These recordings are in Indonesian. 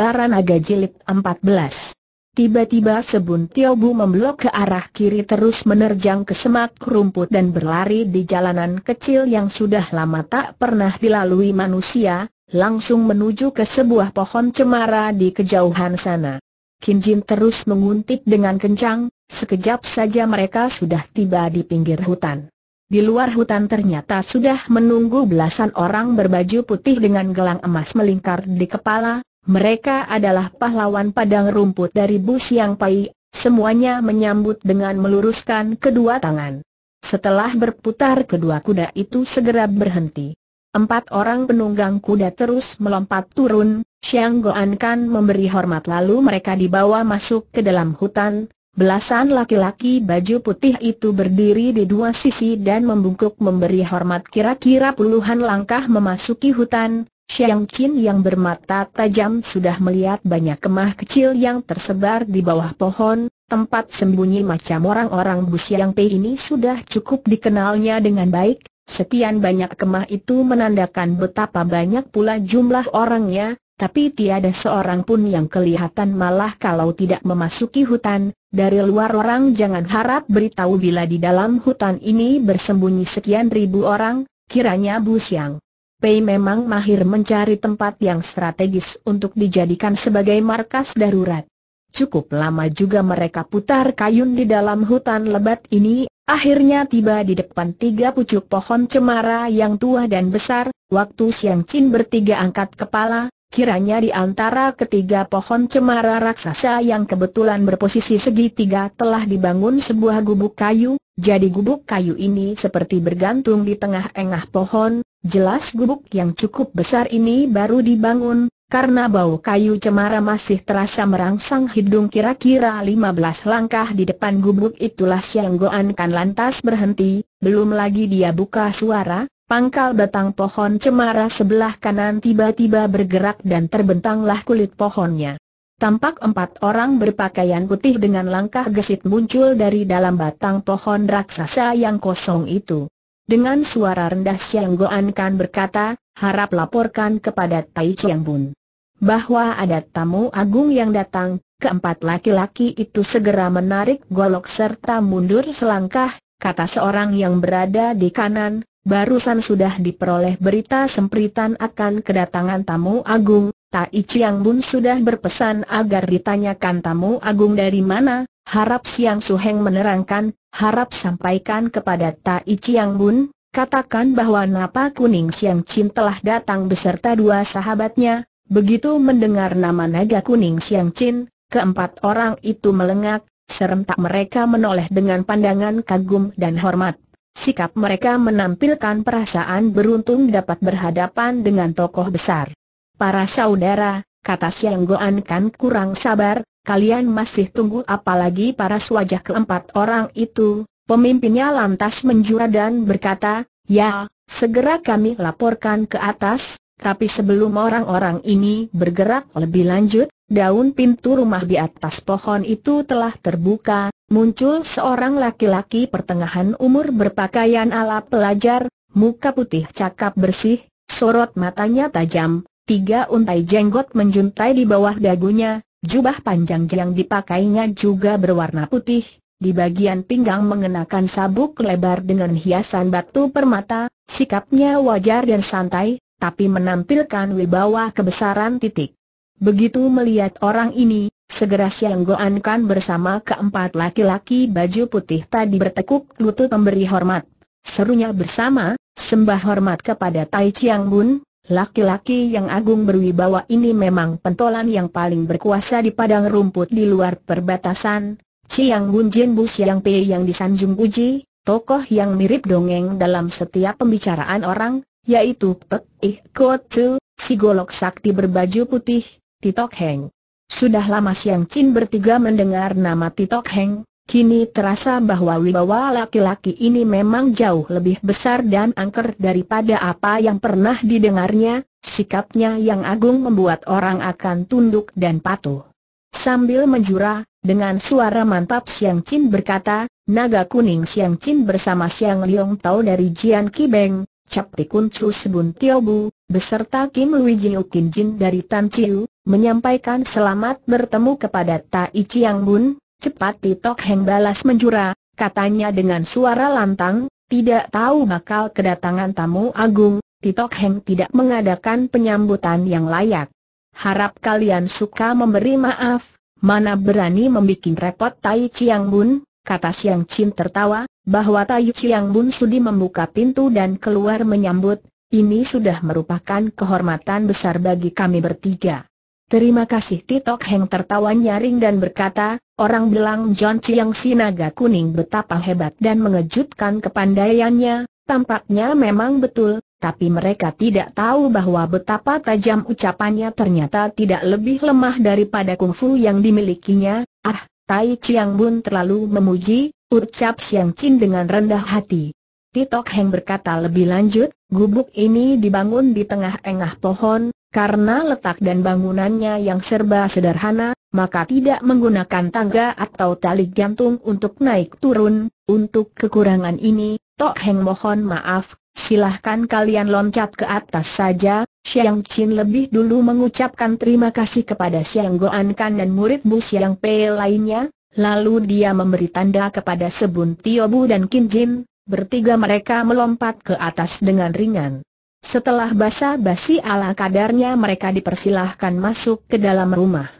Baranaga Jilid 14 Tiba-tiba sebun Tiobu memblok ke arah kiri terus menerjang ke semak rumput dan berlari di jalanan kecil yang sudah lama tak pernah dilalui manusia, langsung menuju ke sebuah pohon cemara di kejauhan sana. Kinjin terus menguntit dengan kencang, sekejap saja mereka sudah tiba di pinggir hutan. Di luar hutan ternyata sudah menunggu belasan orang berbaju putih dengan gelang emas melingkar di kepala, mereka adalah pahlawan padang rumput dari Bu Siang Pai, semuanya menyambut dengan meluruskan kedua tangan. Setelah berputar kedua kuda itu segera berhenti. Empat orang penunggang kuda terus melompat turun, Xiang Goan Kan memberi hormat lalu mereka dibawa masuk ke dalam hutan, belasan laki-laki baju putih itu berdiri di dua sisi dan membungkuk memberi hormat kira-kira puluhan langkah memasuki hutan, Xiang Qin yang bermata tajam sudah melihat banyak kemah kecil yang tersebar di bawah pohon, tempat sembunyi macam orang-orang Bu Xiang Pei ini sudah cukup dikenalnya dengan baik, sekian banyak kemah itu menandakan betapa banyak pula jumlah orangnya, tapi tiada seorang pun yang kelihatan malah kalau tidak memasuki hutan, dari luar orang jangan harap beritahu bila di dalam hutan ini bersembunyi sekian ribu orang, kiranya Bu Xiang. Pei memang mahir mencari tempat yang strategis untuk dijadikan sebagai markas darurat. Cukup lama juga mereka putar kayun di dalam hutan lebat ini, akhirnya tiba di depan tiga pucuk pohon cemara yang tua dan besar, waktu Siang Chin bertiga angkat kepala, kiranya di antara ketiga pohon cemara raksasa yang kebetulan berposisi segitiga telah dibangun sebuah gubuk kayu, jadi gubuk kayu ini seperti bergantung di tengah-engah pohon, Jelas gubuk yang cukup besar ini baru dibangun, karena bau kayu cemara masih terasa merangsang hidung kira-kira 15 langkah di depan gubuk itulah Siang Goan kan lantas berhenti, belum lagi dia buka suara, pangkal batang pohon cemara sebelah kanan tiba-tiba bergerak dan terbentanglah kulit pohonnya. Tampak empat orang berpakaian putih dengan langkah gesit muncul dari dalam batang pohon raksasa yang kosong itu. Dengan suara rendah Siang Goan Kan berkata, harap laporkan kepada Tai Chiang Bun. Bahwa ada tamu agung yang datang, keempat laki-laki itu segera menarik golok serta mundur selangkah, kata seorang yang berada di kanan, barusan sudah diperoleh berita sempritan akan kedatangan tamu agung, Tai Chiang Bun sudah berpesan agar ditanyakan tamu agung dari mana, harap Siang Suheng menerangkan, harap sampaikan kepada Tai Chiang Bun, katakan bahwa Napa Kuning Siang Chin telah datang beserta dua sahabatnya, begitu mendengar nama Naga Kuning Siang Chin, keempat orang itu melengak, serentak mereka menoleh dengan pandangan kagum dan hormat. Sikap mereka menampilkan perasaan beruntung dapat berhadapan dengan tokoh besar. Para saudara, kata Siang Goan kan kurang sabar, kalian masih tunggu apalagi para wajah keempat orang itu, pemimpinnya lantas menjura dan berkata, ya, segera kami laporkan ke atas, tapi sebelum orang-orang ini bergerak lebih lanjut, daun pintu rumah di atas pohon itu telah terbuka, muncul seorang laki-laki pertengahan umur berpakaian ala pelajar, muka putih cakap bersih, sorot matanya tajam, tiga untai jenggot menjuntai di bawah dagunya, Jubah panjang yang dipakainya juga berwarna putih, di bagian pinggang mengenakan sabuk lebar dengan hiasan batu permata, sikapnya wajar dan santai, tapi menampilkan wibawa kebesaran titik. Begitu melihat orang ini, segera Siang Goan kan bersama keempat laki-laki baju putih tadi bertekuk lutut memberi hormat. Serunya bersama, sembah hormat kepada Tai Chiang Bun, Laki-laki yang agung berwibawa ini memang pentolan yang paling berkuasa di padang rumput di luar perbatasan. Chiang Bun Jin Bu Siang Pei yang disanjung puji, tokoh yang mirip dongeng dalam setiap pembicaraan orang, yaitu Pek Ih Kot Tzu, si golok sakti berbaju putih, Titok Heng. Sudah lama Siang Chin bertiga mendengar nama Titok Heng, Kini terasa bahwa wibawa laki-laki ini memang jauh lebih besar dan angker daripada apa yang pernah didengarnya, sikapnya yang agung membuat orang akan tunduk dan patuh. Sambil menjura, dengan suara mantap Siang Chin berkata, Naga Kuning Siang Chin bersama Siang Liong Tao dari Jian Kibeng, Cap Tikun Chu Sebun Tio Bu, beserta Kim Lui Jiu Kin Jin dari Tan Chiu, menyampaikan selamat bertemu kepada Tai Chiang Bun, Cepat Pitok Heng balas menjura, katanya dengan suara lantang, tidak tahu bakal kedatangan tamu agung, Pitok Heng tidak mengadakan penyambutan yang layak. Harap kalian suka memberi maaf, mana berani membuat repot Tai Chiang Bun, kata Siang Chin tertawa, bahwa Tai Chiang Bun sudi membuka pintu dan keluar menyambut, ini sudah merupakan kehormatan besar bagi kami bertiga. Terima kasih Titok Heng tertawa nyaring dan berkata, Orang bilang John Chiang si naga kuning betapa hebat dan mengejutkan kepandaiannya, tampaknya memang betul, tapi mereka tidak tahu bahwa betapa tajam ucapannya ternyata tidak lebih lemah daripada kungfu yang dimilikinya. Ah, Tai Chiang Bun terlalu memuji, ucap Siang Chin dengan rendah hati. Titok Heng berkata lebih lanjut, gubuk ini dibangun di tengah-tengah pohon, karena letak dan bangunannya yang serba sederhana, maka tidak menggunakan tangga atau tali gantung untuk naik turun, untuk kekurangan ini, Tok Heng mohon maaf, silahkan kalian loncat ke atas saja, Xiang Qin lebih dulu mengucapkan terima kasih kepada Xiang Goan Kan dan murid Bu Xiang Pei lainnya, lalu dia memberi tanda kepada Sebun Tio Bu dan Kin Jin, bertiga mereka melompat ke atas dengan ringan. Setelah basa-basi ala kadarnya mereka dipersilahkan masuk ke dalam rumah.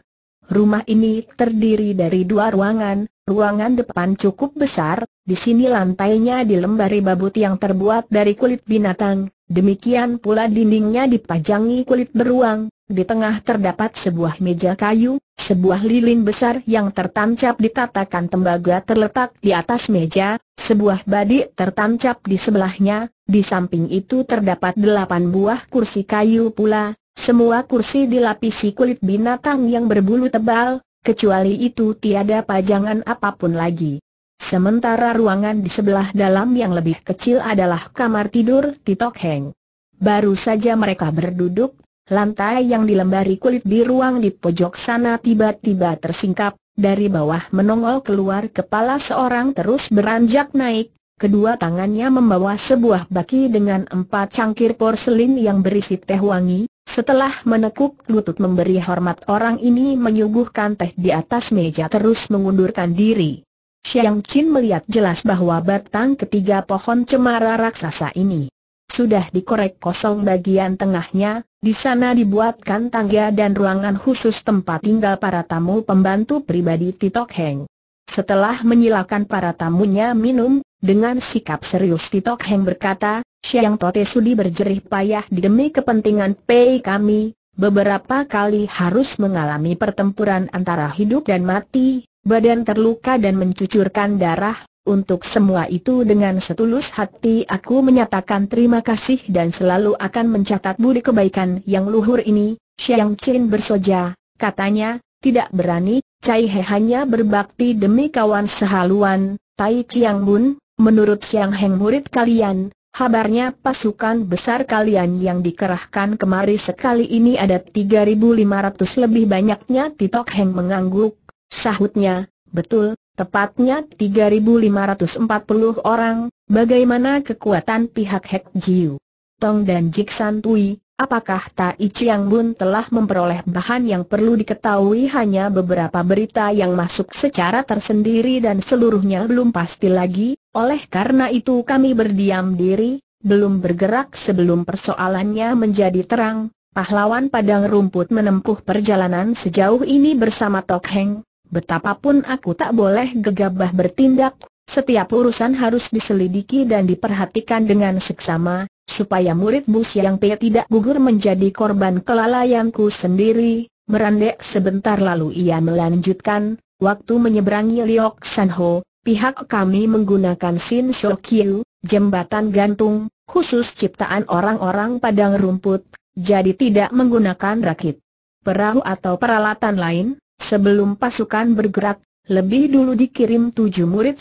Rumah ini terdiri dari dua ruangan, ruangan depan cukup besar, di sini lantainya dilembari babut yang terbuat dari kulit binatang, demikian pula dindingnya dipajangi kulit beruang, di tengah terdapat sebuah meja kayu, sebuah lilin besar yang tertancap di tatakan tembaga terletak di atas meja, sebuah badik tertancap di sebelahnya, di samping itu terdapat delapan buah kursi kayu pula, semua kursi dilapisi kulit binatang yang berbulu tebal, kecuali itu tiada pajangan apapun lagi. Sementara ruangan di sebelah dalam yang lebih kecil adalah kamar tidur Titok Heng. Baru saja mereka berduduk, lantai yang dilembari kulit di ruang di pojok sana tiba-tiba tersingkap, dari bawah menongol keluar kepala seorang terus beranjak naik, kedua tangannya membawa sebuah baki dengan empat cangkir porselin yang berisi teh wangi, setelah menekuk lutut memberi hormat orang ini menyuguhkan teh di atas meja terus mengundurkan diri. Xiang Qin melihat jelas bahwa batang ketiga pohon cemara raksasa ini sudah dikorek kosong bagian tengahnya, di sana dibuatkan tangga dan ruangan khusus tempat tinggal para tamu pembantu pribadi Titok Heng. Setelah menyilakan para tamunya minum, dengan sikap serius Titok Heng berkata, Siang Tote Sudi berjerih payah demi kepentingan Pei kami, beberapa kali harus mengalami pertempuran antara hidup dan mati, badan terluka dan mencucurkan darah, untuk semua itu dengan setulus hati aku menyatakan terima kasih dan selalu akan mencatat budi kebaikan yang luhur ini, Siang Chin bersoja, katanya, tidak berani, Cai He hanya berbakti demi kawan sehaluan, Tai Chiang Bun, menurut Siang Heng murid kalian, Habarnya pasukan besar kalian yang dikerahkan kemari sekali ini ada 3.500 lebih banyaknya Titok Heng mengangguk, sahutnya, betul, tepatnya 3.540 orang, bagaimana kekuatan pihak Hek Jiu? Tong dan Jik Tui, Apakah Tai Chiang Bun telah memperoleh bahan yang perlu diketahui hanya beberapa berita yang masuk secara tersendiri dan seluruhnya belum pasti lagi, oleh karena itu kami berdiam diri, belum bergerak sebelum persoalannya menjadi terang. Pahlawan padang rumput menempuh perjalanan sejauh ini bersama Tok Heng, betapapun aku tak boleh gegabah bertindak, setiap urusan harus diselidiki dan diperhatikan dengan seksama, supaya muridmu Siang yang tidak gugur menjadi korban kelalaianku sendiri, merandek sebentar lalu ia melanjutkan, waktu menyeberangi Liok Sanho, pihak kami menggunakan Sin Shokyu, jembatan gantung, khusus ciptaan orang-orang padang rumput, jadi tidak menggunakan rakit, perahu atau peralatan lain, sebelum pasukan bergerak, lebih dulu dikirim tujuh murid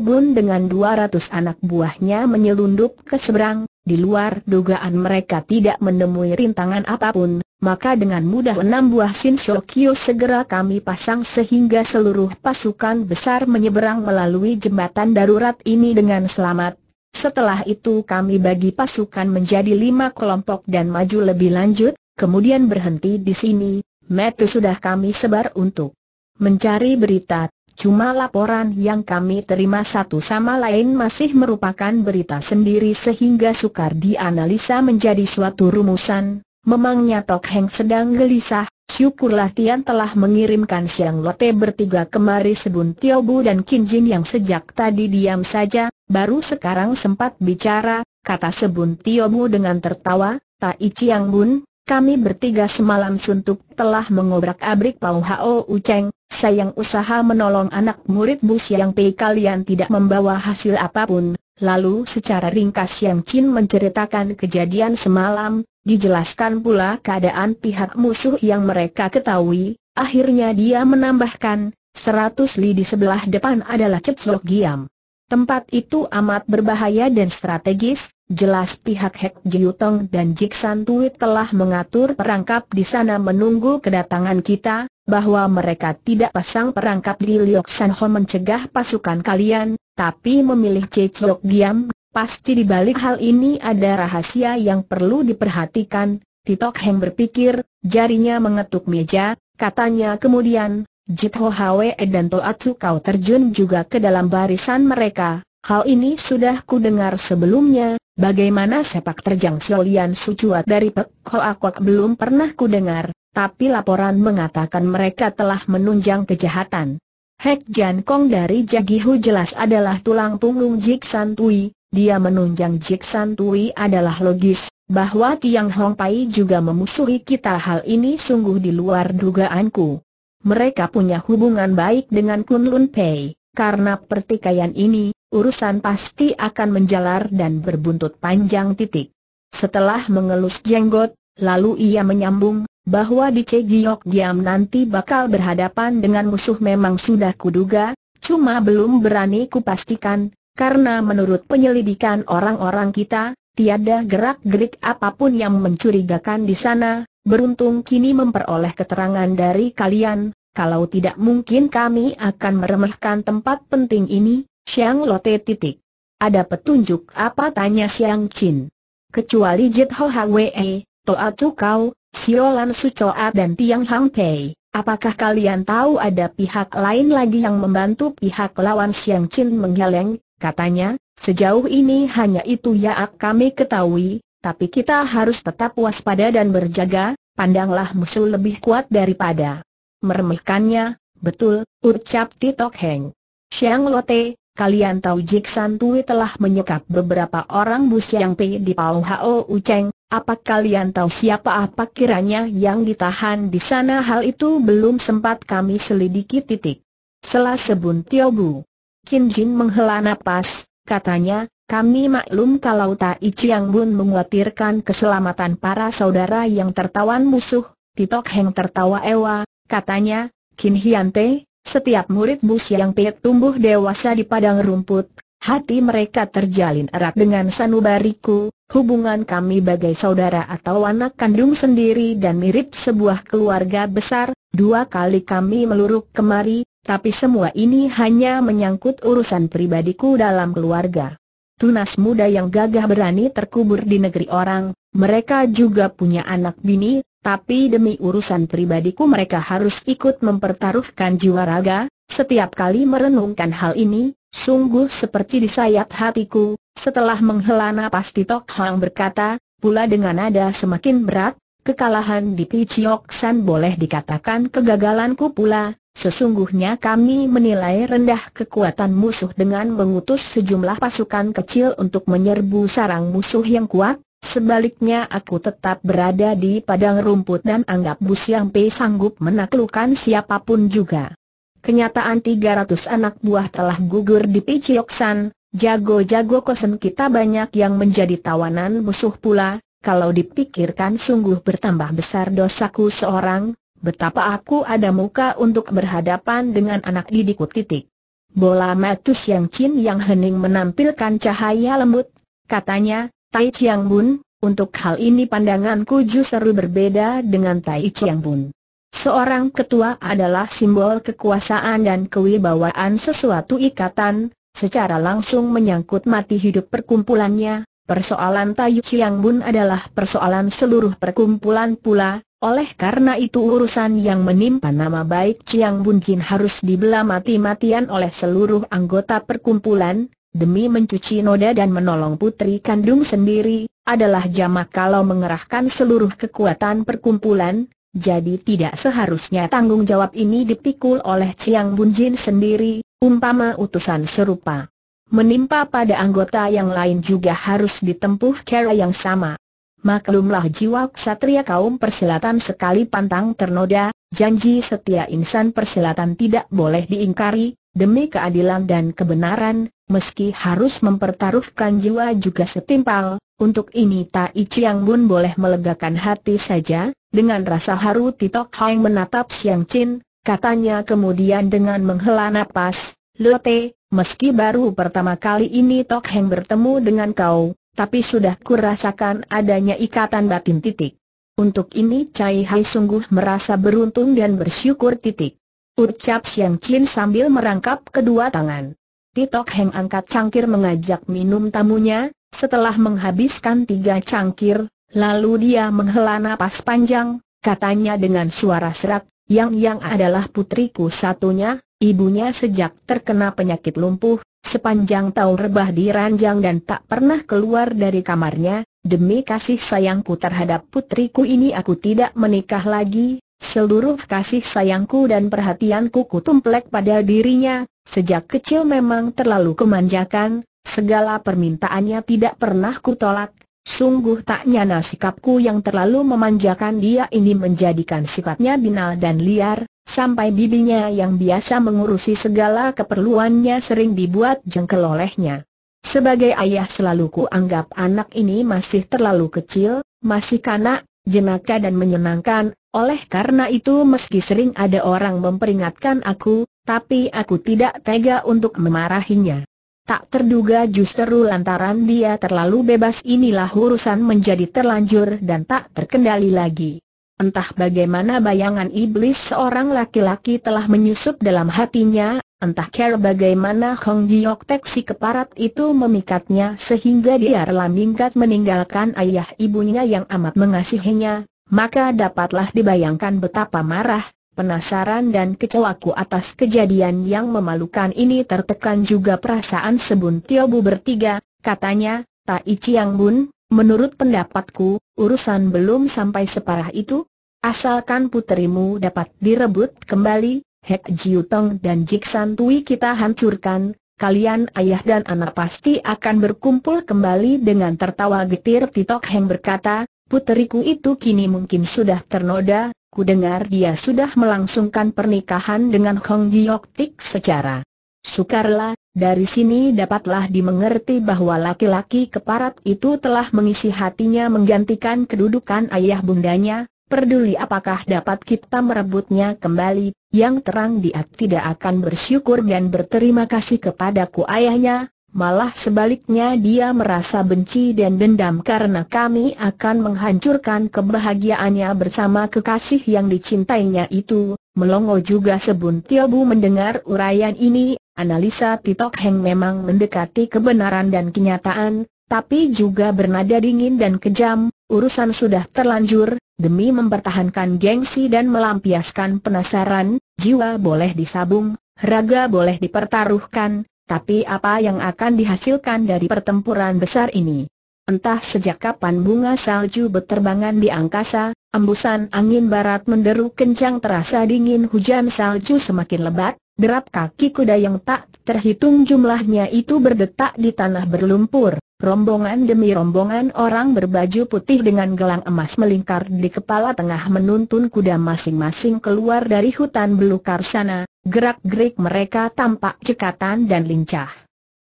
Bun dengan dua ratus anak buahnya menyelundup ke seberang, di luar dugaan mereka tidak menemui rintangan apapun, maka dengan mudah enam buah Shinshokyo segera kami pasang sehingga seluruh pasukan besar menyeberang melalui jembatan darurat ini dengan selamat. Setelah itu kami bagi pasukan menjadi lima kelompok dan maju lebih lanjut, kemudian berhenti di sini, metu sudah kami sebar untuk mencari berita Cuma laporan yang kami terima satu sama lain masih merupakan berita sendiri sehingga sukar dianalisa menjadi suatu rumusan. Memangnya Tok Heng sedang gelisah, syukurlah Tian telah mengirimkan Siang Lote bertiga kemari Sebun Tio Bu dan Kin Jin yang sejak tadi diam saja, baru sekarang sempat bicara, kata Sebun Tio Bu dengan tertawa, Tai Chiang Bun, kami bertiga semalam suntuk telah mengobrak-abrik Pau Hao Uceng, sayang usaha menolong anak murid Bu Siang Pei kalian tidak membawa hasil apapun. Lalu secara ringkas Yang Chin menceritakan kejadian semalam, dijelaskan pula keadaan pihak musuh yang mereka ketahui, akhirnya dia menambahkan, seratus li di sebelah depan adalah Cetslok Giam. Tempat itu amat berbahaya dan strategis, Jelas pihak Hek Jiutong dan San Tui telah mengatur perangkap di sana menunggu kedatangan kita, bahwa mereka tidak pasang perangkap di Liok San Ho mencegah pasukan kalian, tapi memilih Cecok diam, pasti di balik hal ini ada rahasia yang perlu diperhatikan. Titok Heng berpikir, jarinya mengetuk meja, katanya kemudian, Jit Ho Hwe dan Toatsu kau terjun juga ke dalam barisan mereka, Hal ini sudah ku dengar sebelumnya, bagaimana sepak terjang Siolian Sucuat dari Pek Hoa Kok belum pernah ku dengar, tapi laporan mengatakan mereka telah menunjang kejahatan. Hek Jan Kong dari Jagihu jelas adalah tulang punggung Jik Santui. dia menunjang Jik Santui adalah logis, bahwa Tiang Hong Pai juga memusuhi kita hal ini sungguh di luar dugaanku. Mereka punya hubungan baik dengan Kun Lun Pei, karena pertikaian ini, urusan pasti akan menjalar dan berbuntut panjang titik. Setelah mengelus jenggot, lalu ia menyambung, bahwa di Cegiok Giam nanti bakal berhadapan dengan musuh memang sudah kuduga, cuma belum berani kupastikan, karena menurut penyelidikan orang-orang kita, tiada gerak-gerik apapun yang mencurigakan di sana, beruntung kini memperoleh keterangan dari kalian, kalau tidak mungkin kami akan meremehkan tempat penting ini, Siang Lote titik. Ada petunjuk apa tanya Siang Chin? Kecuali Jit Ho Hwe, Toa Tu Kau, Siolan Sucoa dan Tiang Hang Pei. Apakah kalian tahu ada pihak lain lagi yang membantu pihak lawan Siang Chin menggeleng? Katanya, sejauh ini hanya itu yang kami ketahui, tapi kita harus tetap waspada dan berjaga, pandanglah musuh lebih kuat daripada. Meremehkannya, betul, ucap Titok Heng. Siang Lote, Kalian tahu Jik Santui telah menyekap beberapa orang bus yang P di Pau Hao Uceng, apa kalian tahu siapa apa kiranya yang ditahan di sana hal itu belum sempat kami selidiki titik. Selah sebun Tiobu. Kin Jin menghela napas, katanya, kami maklum kalau Tai Chiang Bun menguatirkan keselamatan para saudara yang tertawan musuh, Titok Heng tertawa ewa, katanya, Kin Hiante. Setiap murid Bu Siang Pei tumbuh dewasa di padang rumput, hati mereka terjalin erat dengan sanubariku, hubungan kami bagai saudara atau anak kandung sendiri dan mirip sebuah keluarga besar, dua kali kami meluruk kemari, tapi semua ini hanya menyangkut urusan pribadiku dalam keluarga. Tunas muda yang gagah berani terkubur di negeri orang, mereka juga punya anak bini, tapi demi urusan pribadiku mereka harus ikut mempertaruhkan jiwa raga, setiap kali merenungkan hal ini, sungguh seperti disayat hatiku, setelah menghela napas Titok Hang berkata, pula dengan nada semakin berat, kekalahan di Piciok San boleh dikatakan kegagalanku pula, sesungguhnya kami menilai rendah kekuatan musuh dengan mengutus sejumlah pasukan kecil untuk menyerbu sarang musuh yang kuat, Sebaliknya aku tetap berada di padang rumput dan anggap Bu Siang Pei sanggup menaklukkan siapapun juga. Kenyataan 300 anak buah telah gugur di Picioksan, jago-jago kosen kita banyak yang menjadi tawanan musuh pula, kalau dipikirkan sungguh bertambah besar dosaku seorang, betapa aku ada muka untuk berhadapan dengan anak didikku titik. Bola Matus yang cin yang hening menampilkan cahaya lembut, katanya, Tai Chiang Bun, untuk hal ini pandanganku justru berbeda dengan Tai Chiang Bun. Seorang ketua adalah simbol kekuasaan dan kewibawaan sesuatu ikatan, secara langsung menyangkut mati hidup perkumpulannya, persoalan Tai Chiang Bun adalah persoalan seluruh perkumpulan pula, oleh karena itu urusan yang menimpa nama baik Chiang Bun Jin harus dibela mati-matian oleh seluruh anggota perkumpulan, demi mencuci noda dan menolong putri kandung sendiri, adalah jamak kalau mengerahkan seluruh kekuatan perkumpulan, jadi tidak seharusnya tanggung jawab ini dipikul oleh Chiang Bunjin sendiri, umpama utusan serupa. Menimpa pada anggota yang lain juga harus ditempuh cara yang sama. Maklumlah jiwa ksatria kaum persilatan sekali pantang ternoda, janji setia insan persilatan tidak boleh diingkari, demi keadilan dan kebenaran, meski harus mempertaruhkan jiwa juga setimpal, untuk ini Tai Chiang Bun boleh melegakan hati saja, dengan rasa haru Titok Hang menatap Siang Chin, katanya kemudian dengan menghela napas, Lote, meski baru pertama kali ini Tok Heng bertemu dengan kau, tapi sudah kurasakan adanya ikatan batin titik. Untuk ini Cai Hai sungguh merasa beruntung dan bersyukur titik. Ucap Siang Chin sambil merangkap kedua tangan. Titok Heng angkat cangkir mengajak minum tamunya, setelah menghabiskan tiga cangkir, lalu dia menghela napas panjang, katanya dengan suara serak, yang yang adalah putriku satunya, ibunya sejak terkena penyakit lumpuh, sepanjang tahun rebah di ranjang dan tak pernah keluar dari kamarnya, demi kasih sayangku terhadap putriku ini aku tidak menikah lagi, seluruh kasih sayangku dan perhatianku kutumplek pada dirinya, Sejak kecil memang terlalu kemanjakan, segala permintaannya tidak pernah kutolak, Sungguh tak nyana sikapku yang terlalu memanjakan dia ini menjadikan sifatnya binal dan liar, sampai bibinya yang biasa mengurusi segala keperluannya sering dibuat jengkel olehnya. Sebagai ayah selalu ku anggap anak ini masih terlalu kecil, masih kanak, jenaka dan menyenangkan, oleh karena itu meski sering ada orang memperingatkan aku, tapi aku tidak tega untuk memarahinya. Tak terduga justru lantaran dia terlalu bebas inilah urusan menjadi terlanjur dan tak terkendali lagi. Entah bagaimana bayangan iblis seorang laki-laki telah menyusup dalam hatinya, entah care bagaimana Hong Giok teksi keparat itu memikatnya sehingga dia rela minggat meninggalkan ayah ibunya yang amat mengasihinya, maka dapatlah dibayangkan betapa marah, penasaran dan kecewaku atas kejadian yang memalukan ini tertekan juga perasaan Sebun Bu bertiga, katanya, Tai Chiang Bun, menurut pendapatku, urusan belum sampai separah itu, asalkan puterimu dapat direbut kembali, Hek Jiu Tong dan San Tui kita hancurkan, kalian ayah dan anak pasti akan berkumpul kembali dengan tertawa getir Titok Heng berkata, puteriku itu kini mungkin sudah ternoda, Ku dengar dia sudah melangsungkan pernikahan dengan Hong Giok Tik secara sukarela, dari sini dapatlah dimengerti bahwa laki-laki keparat itu telah mengisi hatinya menggantikan kedudukan ayah bundanya, Perduli apakah dapat kita merebutnya kembali, yang terang dia tidak akan bersyukur dan berterima kasih kepadaku ayahnya, Malah sebaliknya dia merasa benci dan dendam karena kami akan menghancurkan kebahagiaannya bersama kekasih yang dicintainya itu. Melongo juga sebuntil bu mendengar urayan ini, analisa Titok Heng memang mendekati kebenaran dan kenyataan, tapi juga bernada dingin dan kejam, urusan sudah terlanjur, demi mempertahankan gengsi dan melampiaskan penasaran, jiwa boleh disabung, raga boleh dipertaruhkan, tapi apa yang akan dihasilkan dari pertempuran besar ini? Entah sejak kapan bunga salju berterbangan di angkasa, embusan angin barat menderu kencang terasa dingin hujan salju semakin lebat, derap kaki kuda yang tak terhitung jumlahnya itu berdetak di tanah berlumpur. Rombongan demi rombongan orang berbaju putih dengan gelang emas melingkar di kepala tengah menuntun kuda masing-masing keluar dari hutan belukar sana, gerak-gerik mereka tampak cekatan dan lincah.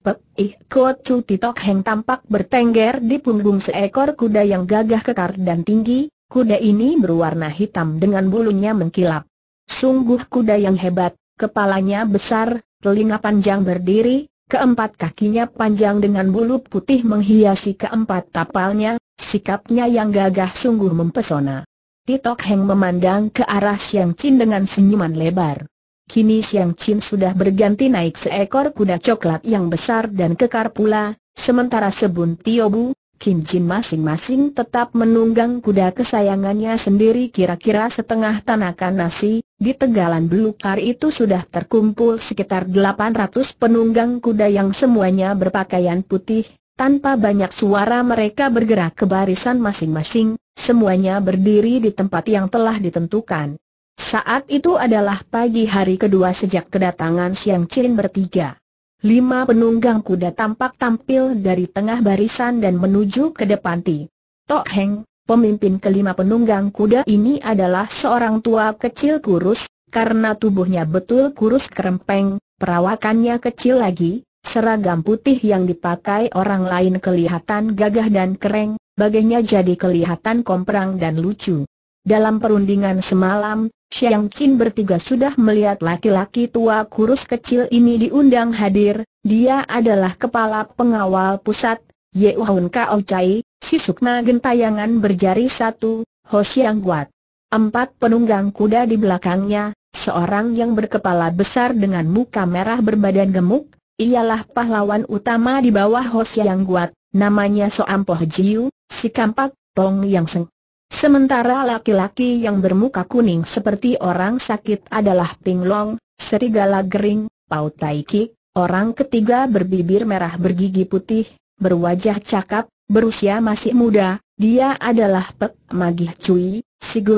Pek Ih Kot Chu Titok Heng tampak bertengger di punggung seekor kuda yang gagah kekar dan tinggi, kuda ini berwarna hitam dengan bulunya mengkilap. Sungguh kuda yang hebat, kepalanya besar, telinga panjang berdiri, Keempat kakinya panjang dengan bulu putih menghiasi keempat tapalnya, sikapnya yang gagah sungguh mempesona. Titok Heng memandang ke arah Siang Chin dengan senyuman lebar. Kini Siang Chin sudah berganti naik seekor kuda coklat yang besar dan kekar pula, sementara Sebun Tiobu, Kim Jin masing-masing tetap menunggang kuda kesayangannya sendiri kira-kira setengah tanakan nasi, di tegalan belukar itu sudah terkumpul sekitar 800 penunggang kuda yang semuanya berpakaian putih, tanpa banyak suara mereka bergerak ke barisan masing-masing, semuanya berdiri di tempat yang telah ditentukan. Saat itu adalah pagi hari kedua sejak kedatangan Siang Chin bertiga. Lima penunggang kuda tampak tampil dari tengah barisan dan menuju ke depan Ti. Tok Heng, Pemimpin kelima penunggang kuda ini adalah seorang tua kecil kurus, karena tubuhnya betul kurus kerempeng, perawakannya kecil lagi, seragam putih yang dipakai orang lain kelihatan gagah dan keren, bagainya jadi kelihatan komprang dan lucu. Dalam perundingan semalam, Xiang Qin bertiga sudah melihat laki-laki tua kurus kecil ini diundang hadir, dia adalah kepala pengawal pusat, Ye Hun Kao Chai, si Sukma gentayangan berjari satu, Hos yang kuat. Empat penunggang kuda di belakangnya, seorang yang berkepala besar dengan muka merah berbadan gemuk, ialah pahlawan utama di bawah Hos yang kuat, namanya Soampoh Jiu, si kampak, Tong Yang Seng. Sementara laki-laki yang bermuka kuning seperti orang sakit adalah Ping Long, serigala gering, Pau Tai Kik, orang ketiga berbibir merah bergigi putih, berwajah cakap, berusia masih muda, dia adalah Pek Magih Cui,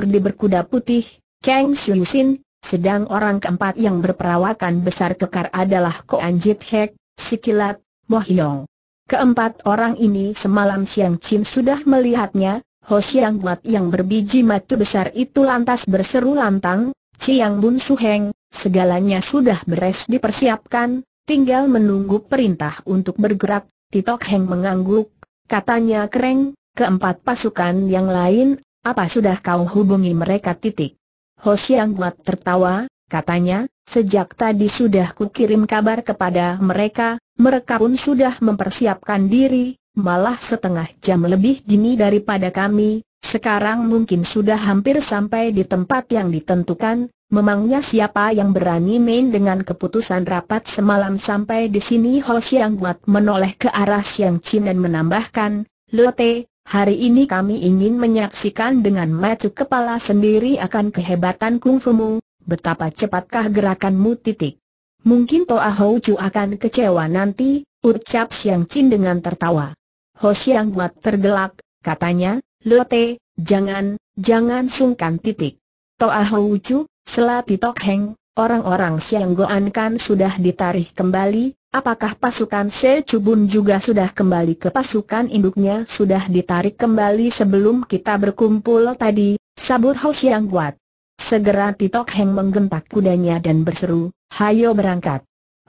di berkuda putih, Kang Syusin, sedang orang keempat yang berperawakan besar kekar adalah Koan Jit Hek, Sikilat, Mohyong. Keempat orang ini semalam Siang Chin sudah melihatnya, Ho Siang Buat yang berbiji matu besar itu lantas berseru lantang, Ciang Bun Su Heng, segalanya sudah beres dipersiapkan, tinggal menunggu perintah untuk bergerak, Titok Heng mengangguk, Katanya kereng, keempat pasukan yang lain, apa sudah kau hubungi mereka titik? Siang Guat tertawa, katanya, sejak tadi sudah kukirim kabar kepada mereka, mereka pun sudah mempersiapkan diri, malah setengah jam lebih dini daripada kami, sekarang mungkin sudah hampir sampai di tempat yang ditentukan, Memangnya siapa yang berani main dengan keputusan rapat semalam sampai di sini Ho Siang Buat menoleh ke arah Siang Chin dan menambahkan, Lote, hari ini kami ingin menyaksikan dengan mata kepala sendiri akan kehebatan kungfumu, betapa cepatkah gerakanmu titik. Mungkin Toa Hou Chu akan kecewa nanti, ucap Siang Chin dengan tertawa. Ho Siang Buat tergelak, katanya, Lote, jangan, jangan sungkan titik. Toa Hou Chu, Selati Tok Heng, orang-orang Siang Goan kan sudah ditarik kembali, apakah pasukan Se Cubun juga sudah kembali ke pasukan induknya sudah ditarik kembali sebelum kita berkumpul tadi, sabur Ho Siang Guat. Segera Titok Heng menggentak kudanya dan berseru, hayo berangkat.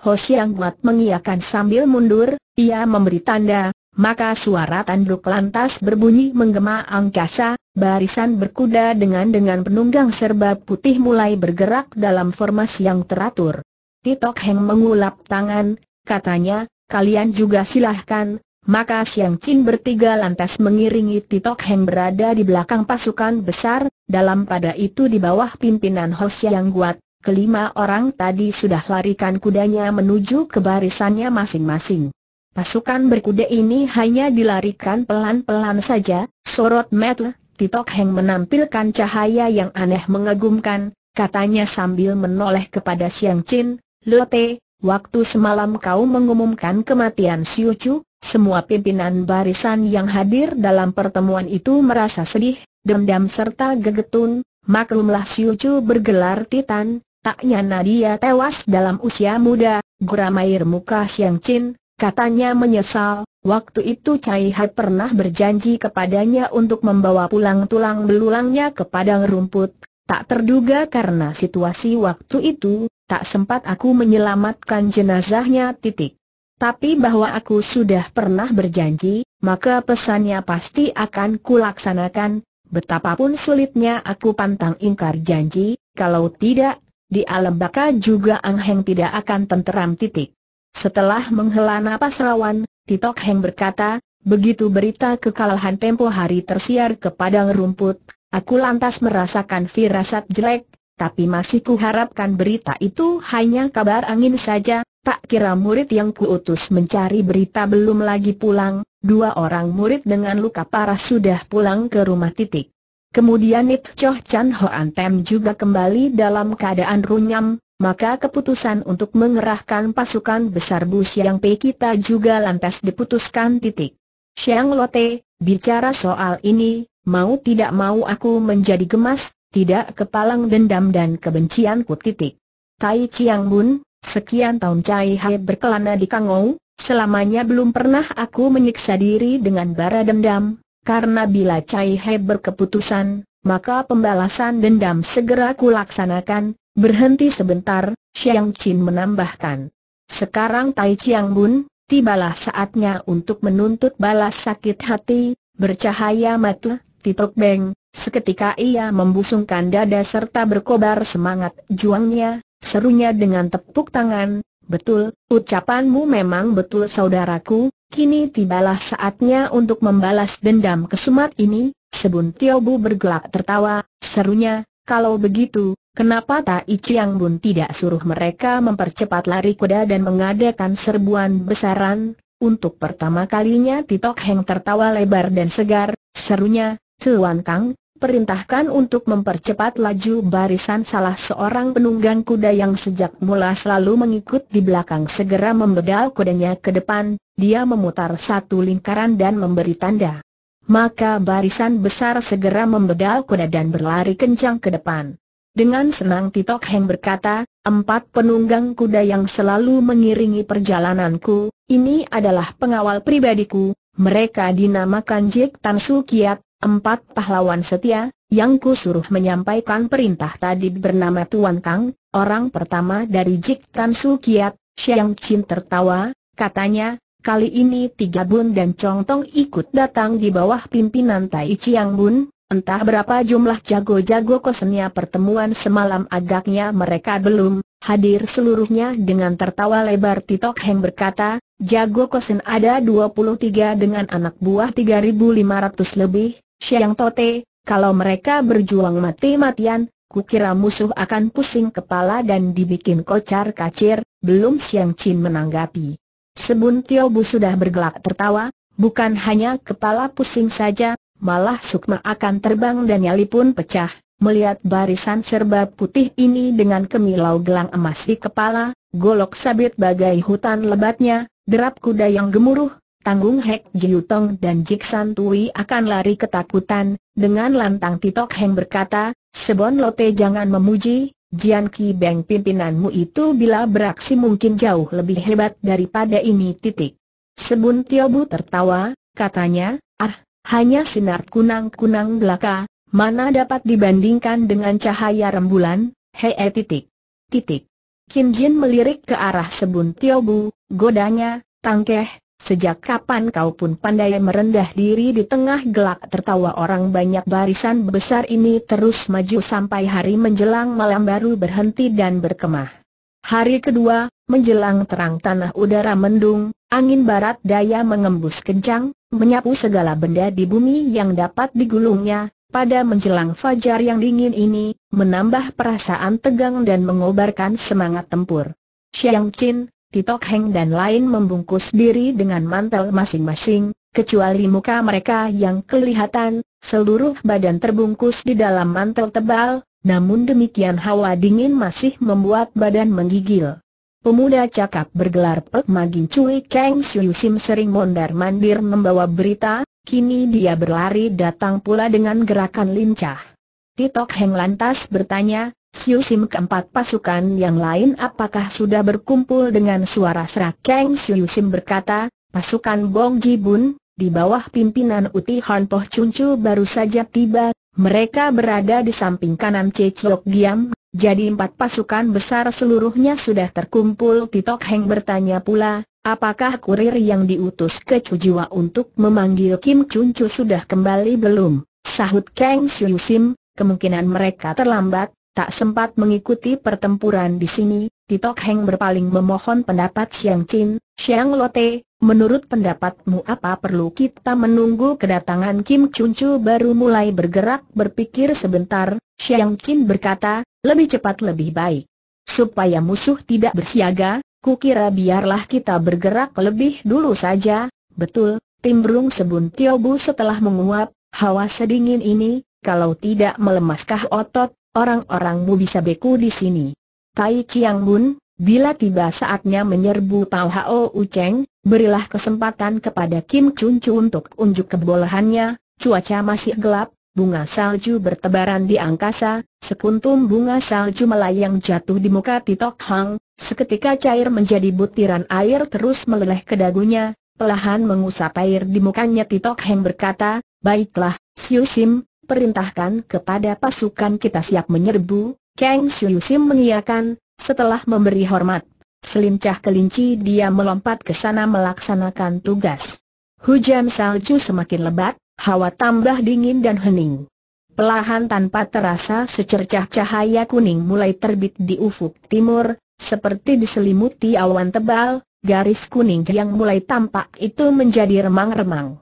Ho Xiang Buat mengiakan sambil mundur, ia memberi tanda, maka suara tanduk lantas berbunyi menggema angkasa, barisan berkuda dengan dengan penunggang serba putih mulai bergerak dalam formasi yang teratur. Titok Heng mengulap tangan, katanya, kalian juga silahkan, maka Xiang Qin bertiga lantas mengiringi Titok Heng berada di belakang pasukan besar, dalam pada itu di bawah pimpinan Ho Xiang Guat, kelima orang tadi sudah larikan kudanya menuju ke barisannya masing-masing. Pasukan berkuda ini hanya dilarikan pelan-pelan saja, sorot metel, Titok Heng menampilkan cahaya yang aneh mengagumkan, katanya sambil menoleh kepada Siang Chin, Lote, waktu semalam kau mengumumkan kematian Siu Chu, semua pimpinan barisan yang hadir dalam pertemuan itu merasa sedih, dendam serta gegetun, maklumlah Siu Chu bergelar Titan, Taknya Nadia tewas dalam usia muda, geram air muka Siang Chin, katanya menyesal, waktu itu Cai Hai pernah berjanji kepadanya untuk membawa pulang tulang belulangnya ke padang rumput, tak terduga karena situasi waktu itu, tak sempat aku menyelamatkan jenazahnya titik. Tapi bahwa aku sudah pernah berjanji, maka pesannya pasti akan kulaksanakan, betapapun sulitnya aku pantang ingkar janji, kalau tidak di alam baka juga Ang Heng tidak akan tenteram titik. Setelah menghela napas lawan, Titok Heng berkata, begitu berita kekalahan tempo hari tersiar ke padang rumput, aku lantas merasakan firasat jelek, tapi masih kuharapkan berita itu hanya kabar angin saja, tak kira murid yang kuutus mencari berita belum lagi pulang, dua orang murid dengan luka parah sudah pulang ke rumah titik. Kemudian It Choh Chan Hoan Tem juga kembali dalam keadaan runyam, maka keputusan untuk mengerahkan pasukan besar Bu Siang Pei kita juga lantas diputuskan titik. Siang Lote, bicara soal ini, mau tidak mau aku menjadi gemas, tidak kepalang dendam dan kebencianku titik. Tai Chiang Bun, sekian tahun Cai Hai berkelana di Kangou, selamanya belum pernah aku menyiksa diri dengan bara dendam, karena bila Cai He berkeputusan, maka pembalasan dendam segera kulaksanakan, berhenti sebentar, Xiang Qin menambahkan. Sekarang Tai Chiang Bun, tibalah saatnya untuk menuntut balas sakit hati, bercahaya mata, titok beng, seketika ia membusungkan dada serta berkobar semangat juangnya, serunya dengan tepuk tangan, betul, ucapanmu memang betul saudaraku, Kini tibalah saatnya untuk membalas dendam kesumat ini, Sebun Tiobu bergelak tertawa, serunya, kalau begitu, kenapa Tak Iciang Bun tidak suruh mereka mempercepat lari kuda dan mengadakan serbuan besaran? Untuk pertama kalinya Titok Heng tertawa lebar dan segar, serunya, Tuan Kang, perintahkan untuk mempercepat laju barisan salah seorang penunggang kuda yang sejak mula selalu mengikut di belakang segera membedal kudanya ke depan, dia memutar satu lingkaran dan memberi tanda. Maka barisan besar segera membedal kuda dan berlari kencang ke depan. Dengan senang Titok Heng berkata, empat penunggang kuda yang selalu mengiringi perjalananku, ini adalah pengawal pribadiku, mereka dinamakan Jik Tan Su Kiat, empat pahlawan setia, yang ku suruh menyampaikan perintah tadi bernama Tuan Kang, orang pertama dari Jik Tan Su Kiat, Xiang Chin tertawa, katanya, Kali ini tiga Bun dan Chong Tong ikut datang di bawah pimpinan Tai Chiang Bun, entah berapa jumlah jago-jago kosennya pertemuan semalam agaknya mereka belum, hadir seluruhnya dengan tertawa lebar Tito Heng berkata, jago kosen ada 23 dengan anak buah 3500 lebih, Siang Tote, kalau mereka berjuang mati-matian, kukira musuh akan pusing kepala dan dibikin kocar kacir, belum Siang Chin menanggapi. Sebun Tio Bu sudah bergelak tertawa, bukan hanya kepala pusing saja, malah sukma akan terbang dan nyali pun pecah. Melihat barisan serba putih ini dengan kemilau gelang emas di kepala, golok sabit bagai hutan lebatnya, derap kuda yang gemuruh, tanggung Hek Jiutong dan Jiksan Tui akan lari ketakutan, dengan lantang Titok Heng berkata, Sebon Lote jangan memuji, Jian Ki Beng pimpinanmu itu bila beraksi mungkin jauh lebih hebat daripada ini titik. Sebun Tiobu tertawa, katanya, ah, hanya sinar kunang-kunang belaka, mana dapat dibandingkan dengan cahaya rembulan, hee titik. Titik. Kim Jin melirik ke arah sebun Tiobu, godanya, tangkeh, Sejak kapan kau pun pandai merendah diri di tengah gelak tertawa orang banyak barisan besar ini terus maju sampai hari menjelang malam baru berhenti dan berkemah. Hari kedua, menjelang terang tanah udara mendung, angin barat daya mengembus kencang, menyapu segala benda di bumi yang dapat digulungnya, pada menjelang fajar yang dingin ini, menambah perasaan tegang dan mengobarkan semangat tempur. Xiang Qin, Titok Heng dan lain membungkus diri dengan mantel masing-masing, kecuali muka mereka yang kelihatan, seluruh badan terbungkus di dalam mantel tebal, namun demikian hawa dingin masih membuat badan menggigil. Pemuda cakap bergelar Pek Magin Cui Kang Siu Sim sering mondar-mandir membawa berita, kini dia berlari datang pula dengan gerakan lincah. Titok Heng lantas bertanya, Siu Sim keempat pasukan yang lain apakah sudah berkumpul dengan suara serak Kang Siu Sim berkata, pasukan Bong Ji Bun, di bawah pimpinan Uti Han Poh Chun Chu baru saja tiba, mereka berada di samping kanan Chok Diam, jadi empat pasukan besar seluruhnya sudah terkumpul Titok Heng bertanya pula, apakah kurir yang diutus ke Cujiwa untuk memanggil Kim Chun Chu sudah kembali belum? Sahut Kang Siu Sim, kemungkinan mereka terlambat, Tak sempat mengikuti pertempuran di sini, Titok Heng berpaling memohon pendapat Xiang Chin, Xiang Lote, menurut pendapatmu apa perlu kita menunggu kedatangan Kim Chun Chu baru mulai bergerak berpikir sebentar, Xiang Chin berkata, lebih cepat lebih baik. Supaya musuh tidak bersiaga, kukira biarlah kita bergerak lebih dulu saja, betul, timbrung sebun Tiobu setelah menguap, hawa sedingin ini, kalau tidak melemaskah otot, orang-orangmu bisa beku di sini. Tai Chiang Bun, bila tiba saatnya menyerbu Pao Hao Ucheng, berilah kesempatan kepada Kim Chun Chu untuk unjuk kebolehannya, cuaca masih gelap, bunga salju bertebaran di angkasa, sekuntum bunga salju melayang jatuh di muka Titok Hang, seketika cair menjadi butiran air terus meleleh ke dagunya, Pelahan mengusap air di mukanya Titok Hang berkata, Baiklah, Siu Sim, perintahkan kepada pasukan kita siap menyerbu, Kang Suyusim mengiyakan, setelah memberi hormat. Selincah kelinci dia melompat ke sana melaksanakan tugas. Hujan salju semakin lebat, hawa tambah dingin dan hening. Pelahan tanpa terasa secercah cahaya kuning mulai terbit di ufuk timur, seperti diselimuti awan tebal, garis kuning yang mulai tampak itu menjadi remang-remang.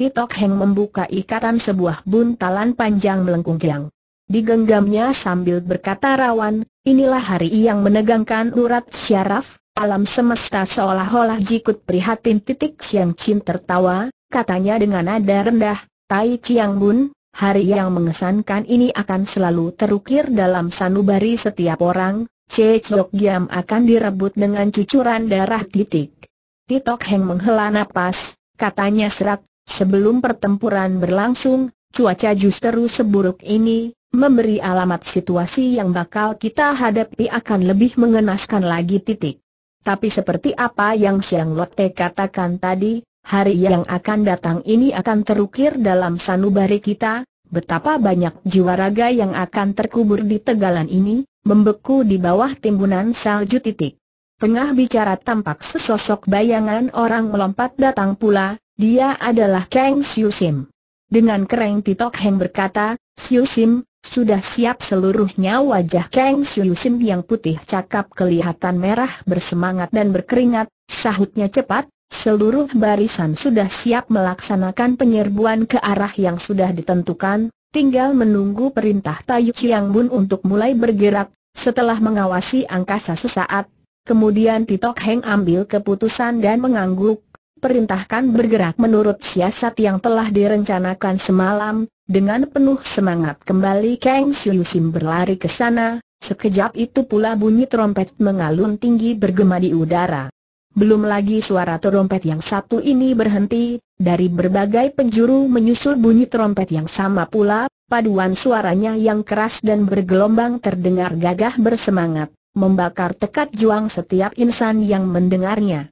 Titok Heng membuka ikatan sebuah buntalan panjang melengkung-kiang. Digenggamnya sambil berkata rawan, inilah hari yang menegangkan urat syaraf, alam semesta seolah-olah jikut prihatin titik Siang Chin tertawa, katanya dengan nada rendah, Tai Chiang Bun, hari yang mengesankan ini akan selalu terukir dalam sanubari setiap orang, Chok Giam akan direbut dengan cucuran darah titik. Titok Heng menghela napas, katanya serak. Sebelum pertempuran berlangsung, cuaca justru seburuk ini, memberi alamat situasi yang bakal kita hadapi akan lebih mengenaskan lagi titik. Tapi seperti apa yang Siang Lotte katakan tadi, hari yang akan datang ini akan terukir dalam sanubari kita, betapa banyak jiwa raga yang akan terkubur di tegalan ini, membeku di bawah timbunan salju titik. Tengah bicara tampak sesosok bayangan orang melompat datang pula, dia adalah Kang Siu Sim. Dengan kereng Titok Heng berkata, Siu Sim, sudah siap seluruhnya wajah Kang Siu Sim yang putih cakap kelihatan merah bersemangat dan berkeringat, sahutnya cepat, seluruh barisan sudah siap melaksanakan penyerbuan ke arah yang sudah ditentukan, tinggal menunggu perintah Tayu Chiang Bun untuk mulai bergerak, setelah mengawasi angkasa sesaat. Kemudian Titok Heng ambil keputusan dan mengangguk, perintahkan bergerak menurut siasat yang telah direncanakan semalam, dengan penuh semangat kembali Kang Siu berlari ke sana, sekejap itu pula bunyi trompet mengalun tinggi bergema di udara. Belum lagi suara trompet yang satu ini berhenti, dari berbagai penjuru menyusul bunyi trompet yang sama pula, paduan suaranya yang keras dan bergelombang terdengar gagah bersemangat membakar tekad juang setiap insan yang mendengarnya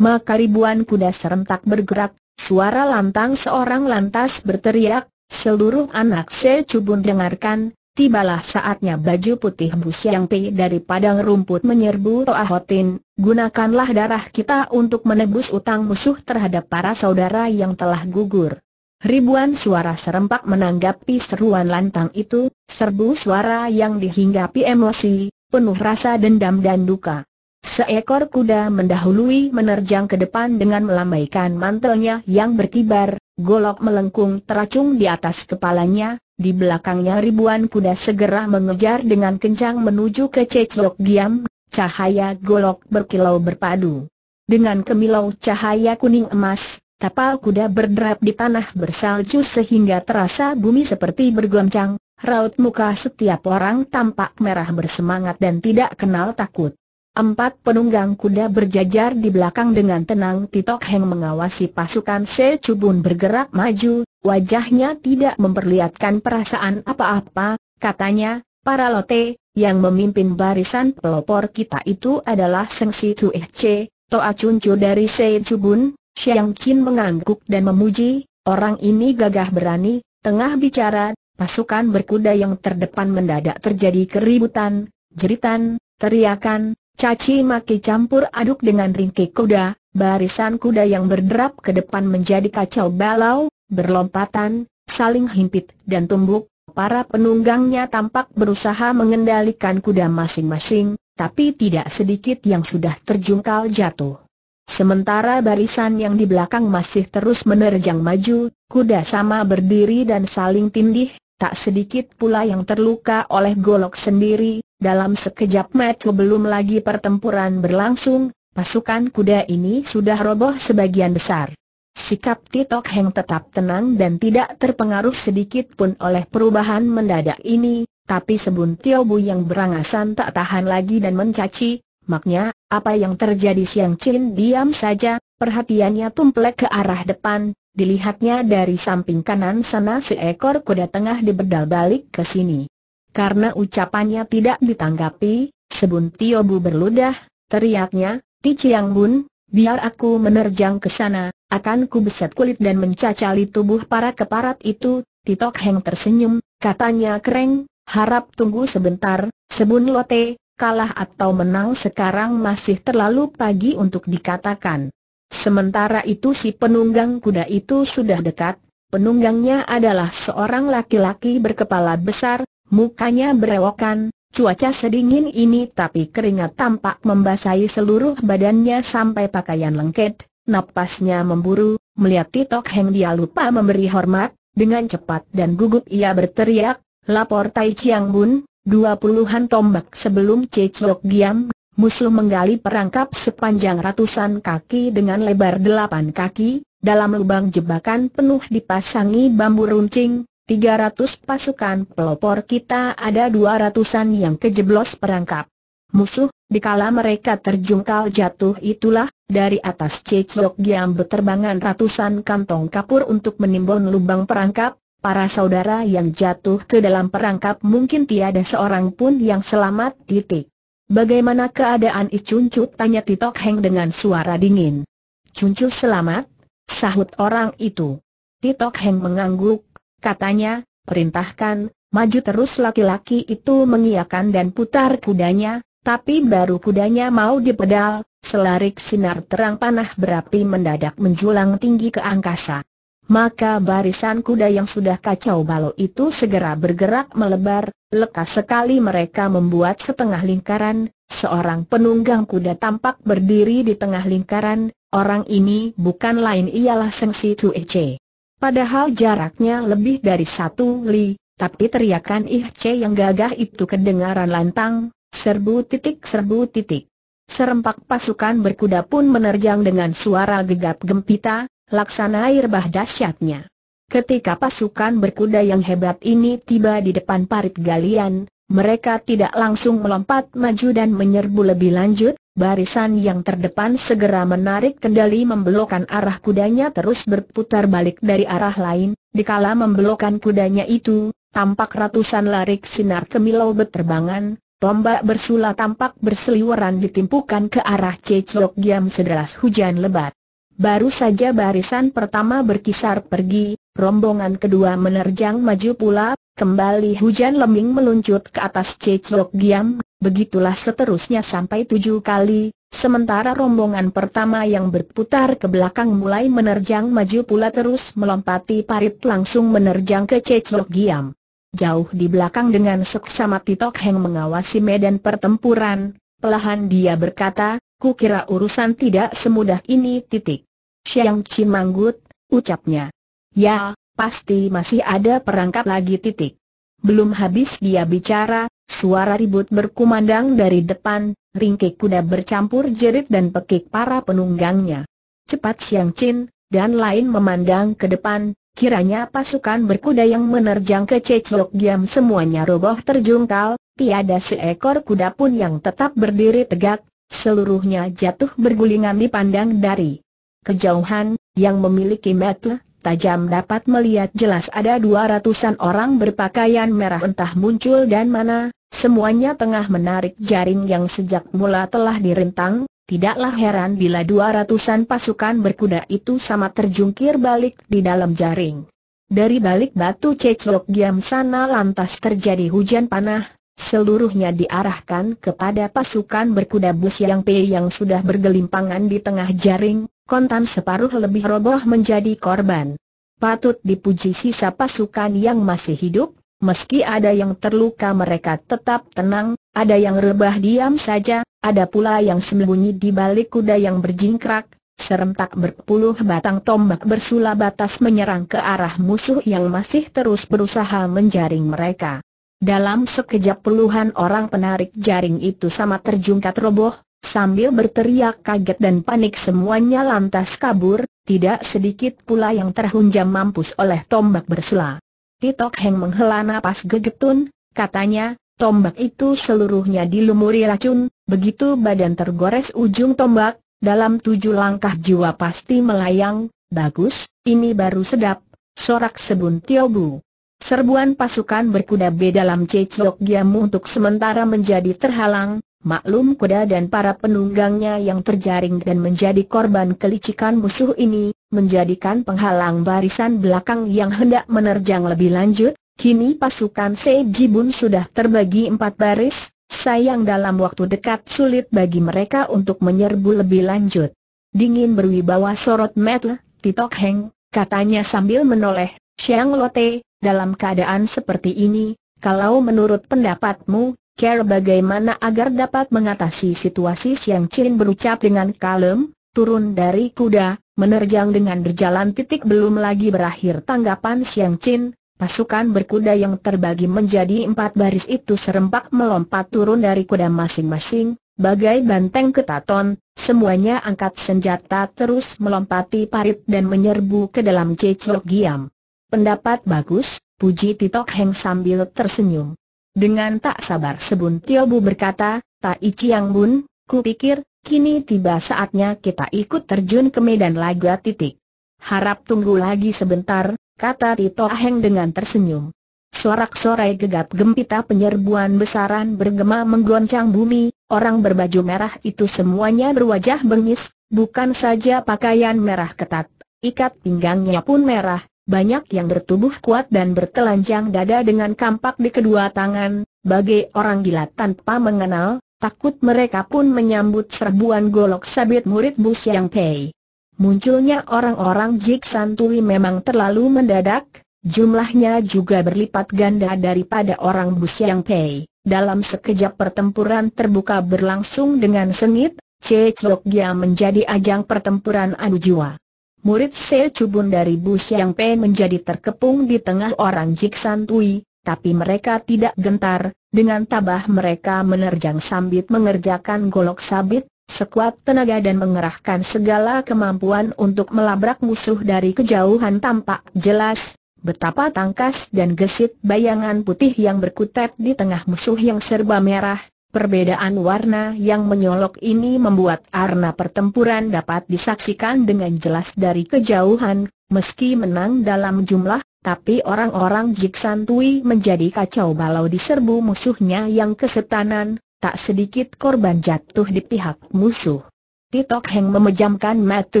maka ribuan kuda serentak bergerak, suara lantang seorang lantas berteriak, seluruh anak secubun dengarkan, tibalah saatnya baju putih Bu Siang pi dari padang rumput menyerbu Toa Hotin, gunakanlah darah kita untuk menebus utang musuh terhadap para saudara yang telah gugur. Ribuan suara serempak menanggapi seruan lantang itu, serbu suara yang dihinggapi emosi, penuh rasa dendam dan duka. Seekor kuda mendahului menerjang ke depan dengan melambaikan mantelnya yang berkibar, golok melengkung teracung di atas kepalanya, di belakangnya ribuan kuda segera mengejar dengan kencang menuju ke cecok Diam, cahaya golok berkilau berpadu. Dengan kemilau cahaya kuning emas, tapal kuda berderap di tanah bersalju sehingga terasa bumi seperti bergoncang, raut muka setiap orang tampak merah bersemangat dan tidak kenal takut. Empat penunggang kuda berjajar di belakang dengan tenang Titok Heng mengawasi pasukan Se Cubun bergerak maju, wajahnya tidak memperlihatkan perasaan apa-apa, katanya, para lote, yang memimpin barisan pelopor kita itu adalah Seng Si Eh Che, Toa Chun Cuncu dari Se Cubun, Xiang Qin mengangguk dan memuji, orang ini gagah berani, tengah bicara, pasukan berkuda yang terdepan mendadak terjadi keributan, jeritan, teriakan, caci maki campur aduk dengan ringkik kuda, barisan kuda yang berderap ke depan menjadi kacau balau, berlompatan, saling himpit dan tumbuk, para penunggangnya tampak berusaha mengendalikan kuda masing-masing, tapi tidak sedikit yang sudah terjungkal jatuh. Sementara barisan yang di belakang masih terus menerjang maju, kuda sama berdiri dan saling tindih, tak sedikit pula yang terluka oleh golok sendiri, dalam sekejap mata belum lagi pertempuran berlangsung, pasukan kuda ini sudah roboh sebagian besar. Sikap Titok Heng tetap tenang dan tidak terpengaruh sedikit pun oleh perubahan mendadak ini, tapi sebun Tio Bu yang berangasan tak tahan lagi dan mencaci, maknya, apa yang terjadi Siang Chin diam saja, perhatiannya tumplek ke arah depan, dilihatnya dari samping kanan sana seekor kuda tengah dibedal balik ke sini. Karena ucapannya tidak ditanggapi, Tio Bu berludah, teriaknya, Ti Chiang Bun, biar aku menerjang ke sana, akan ku beset kulit dan mencacali tubuh para keparat itu, Titok Heng tersenyum, katanya kereng, harap tunggu sebentar, sebun lote, kalah atau menang sekarang masih terlalu pagi untuk dikatakan. Sementara itu si penunggang kuda itu sudah dekat, penunggangnya adalah seorang laki-laki berkepala besar, Mukanya berewokan, cuaca sedingin ini tapi keringat tampak membasahi seluruh badannya sampai pakaian lengket, napasnya memburu, melihat Titok Heng dia lupa memberi hormat, dengan cepat dan gugup ia berteriak, lapor Tai Chiang Bun, dua puluhan tombak sebelum Cecok diam, musuh menggali perangkap sepanjang ratusan kaki dengan lebar delapan kaki, dalam lubang jebakan penuh dipasangi bambu runcing, 300 pasukan pelopor kita ada 200-an yang kejeblos perangkap. Musuh, dikala mereka terjungkal jatuh itulah, dari atas Cecok yang berterbangan ratusan kantong kapur untuk menimbun lubang perangkap, para saudara yang jatuh ke dalam perangkap mungkin tiada seorang pun yang selamat titik. Bagaimana keadaan Icuncu? tanya Titok Heng dengan suara dingin. Cuncu selamat, sahut orang itu. Titok Heng mengangguk, Katanya, perintahkan, maju terus laki-laki itu mengiakan dan putar kudanya, tapi baru kudanya mau dipedal, selarik sinar terang panah berapi mendadak menjulang tinggi ke angkasa. Maka barisan kuda yang sudah kacau balau itu segera bergerak melebar, lekas sekali mereka membuat setengah lingkaran, seorang penunggang kuda tampak berdiri di tengah lingkaran, orang ini bukan lain ialah Sengsi Si Ece. Padahal jaraknya lebih dari satu li, tapi teriakan Ih Che yang gagah itu kedengaran lantang, serbu titik serbu titik. Serempak pasukan berkuda pun menerjang dengan suara gegap gempita, laksana air bah dahsyatnya. Ketika pasukan berkuda yang hebat ini tiba di depan parit galian, mereka tidak langsung melompat maju dan menyerbu lebih lanjut, Barisan yang terdepan segera menarik kendali membelokkan arah kudanya terus berputar balik dari arah lain, dikala membelokkan kudanya itu, tampak ratusan larik sinar kemilau berterbangan, tombak bersula tampak berseliweran ditimpukan ke arah Cecok Giam sederas hujan lebat. Baru saja barisan pertama berkisar pergi, rombongan kedua menerjang maju pula, kembali hujan leming meluncur ke atas Cecok Giam, Begitulah seterusnya sampai tujuh kali, sementara rombongan pertama yang berputar ke belakang mulai menerjang maju pula terus melompati parit langsung menerjang ke Cecok Giam. Jauh di belakang dengan seksama Titok Heng mengawasi medan pertempuran, pelahan dia berkata, "Ku kira urusan tidak semudah ini titik. Siang Cimanggut, ucapnya. Ya, pasti masih ada perangkap lagi titik. Belum habis dia bicara, suara ribut berkumandang dari depan, ringkik kuda bercampur jerit dan pekik para penunggangnya. Cepat Siang Chin, dan lain memandang ke depan, kiranya pasukan berkuda yang menerjang ke Cecok Giam semuanya roboh terjungkal, tiada seekor kuda pun yang tetap berdiri tegak, seluruhnya jatuh bergulingan dipandang dari kejauhan, yang memiliki metel tajam dapat melihat jelas ada dua ratusan orang berpakaian merah entah muncul dan mana, semuanya tengah menarik jaring yang sejak mula telah direntang, tidaklah heran bila dua ratusan pasukan berkuda itu sama terjungkir balik di dalam jaring. Dari balik batu cecelok diam sana lantas terjadi hujan panah, seluruhnya diarahkan kepada pasukan berkuda bus yang pe yang sudah bergelimpangan di tengah jaring, kontan separuh lebih roboh menjadi korban. Patut dipuji sisa pasukan yang masih hidup, meski ada yang terluka mereka tetap tenang, ada yang rebah diam saja, ada pula yang sembunyi di balik kuda yang berjingkrak, serentak berpuluh batang tombak bersula batas menyerang ke arah musuh yang masih terus berusaha menjaring mereka. Dalam sekejap puluhan orang penarik jaring itu sama terjungkat roboh, Sambil berteriak kaget dan panik semuanya lantas kabur, tidak sedikit pula yang terhunjam mampus oleh tombak bersela. Titok Heng menghela napas gegetun, katanya, tombak itu seluruhnya dilumuri racun, begitu badan tergores ujung tombak, dalam tujuh langkah jiwa pasti melayang, bagus, ini baru sedap, sorak sebun tiobu. Serbuan pasukan berkuda B dalam Cecok Giamu untuk sementara menjadi terhalang, Maklum kuda dan para penunggangnya yang terjaring dan menjadi korban kelicikan musuh ini, menjadikan penghalang barisan belakang yang hendak menerjang lebih lanjut, kini pasukan Seiji Bun sudah terbagi empat baris, sayang dalam waktu dekat sulit bagi mereka untuk menyerbu lebih lanjut. Dingin berwibawa sorot metel, Titok Heng, katanya sambil menoleh, Siang Lote, dalam keadaan seperti ini, kalau menurut pendapatmu, Care bagaimana agar dapat mengatasi situasi Siang Chin berucap dengan kalem, turun dari kuda, menerjang dengan berjalan titik belum lagi berakhir tanggapan Siang Chin, pasukan berkuda yang terbagi menjadi empat baris itu serempak melompat turun dari kuda masing-masing, bagai banteng ketaton, semuanya angkat senjata terus melompati parit dan menyerbu ke dalam cecok giam. Pendapat bagus, puji Titok Heng sambil tersenyum. Dengan tak sabar sebuntil Bu berkata, "Tak Tai yang Bun, ku pikir kini tiba saatnya kita ikut terjun ke medan laga titik. Harap tunggu lagi sebentar, kata Tito Aheng dengan tersenyum. Sorak-sorai gegap gempita penyerbuan besaran bergema menggoncang bumi, orang berbaju merah itu semuanya berwajah bengis, bukan saja pakaian merah ketat, ikat pinggangnya pun merah, banyak yang bertubuh kuat dan bertelanjang dada dengan kampak di kedua tangan, bagai orang gila tanpa mengenal, takut mereka pun menyambut serbuan golok sabit murid Bu Siang Pei. Munculnya orang-orang Jik Santui memang terlalu mendadak, jumlahnya juga berlipat ganda daripada orang Bu Siang Pei. Dalam sekejap pertempuran terbuka berlangsung dengan sengit, Cecok Gia menjadi ajang pertempuran adu jiwa. Murid Se cubun dari Bu Xiang Pei menjadi terkepung di tengah orang Jiksan Tui, tapi mereka tidak gentar, dengan tabah mereka menerjang sambit mengerjakan golok sabit, sekuat tenaga dan mengerahkan segala kemampuan untuk melabrak musuh dari kejauhan tampak jelas, betapa tangkas dan gesit bayangan putih yang berkutat di tengah musuh yang serba merah, Perbedaan warna yang menyolok ini membuat arna pertempuran dapat disaksikan dengan jelas dari kejauhan, meski menang dalam jumlah, tapi orang-orang Jiksan Tui menjadi kacau balau di serbu musuhnya yang kesetanan, tak sedikit korban jatuh di pihak musuh. Titok Heng memejamkan mata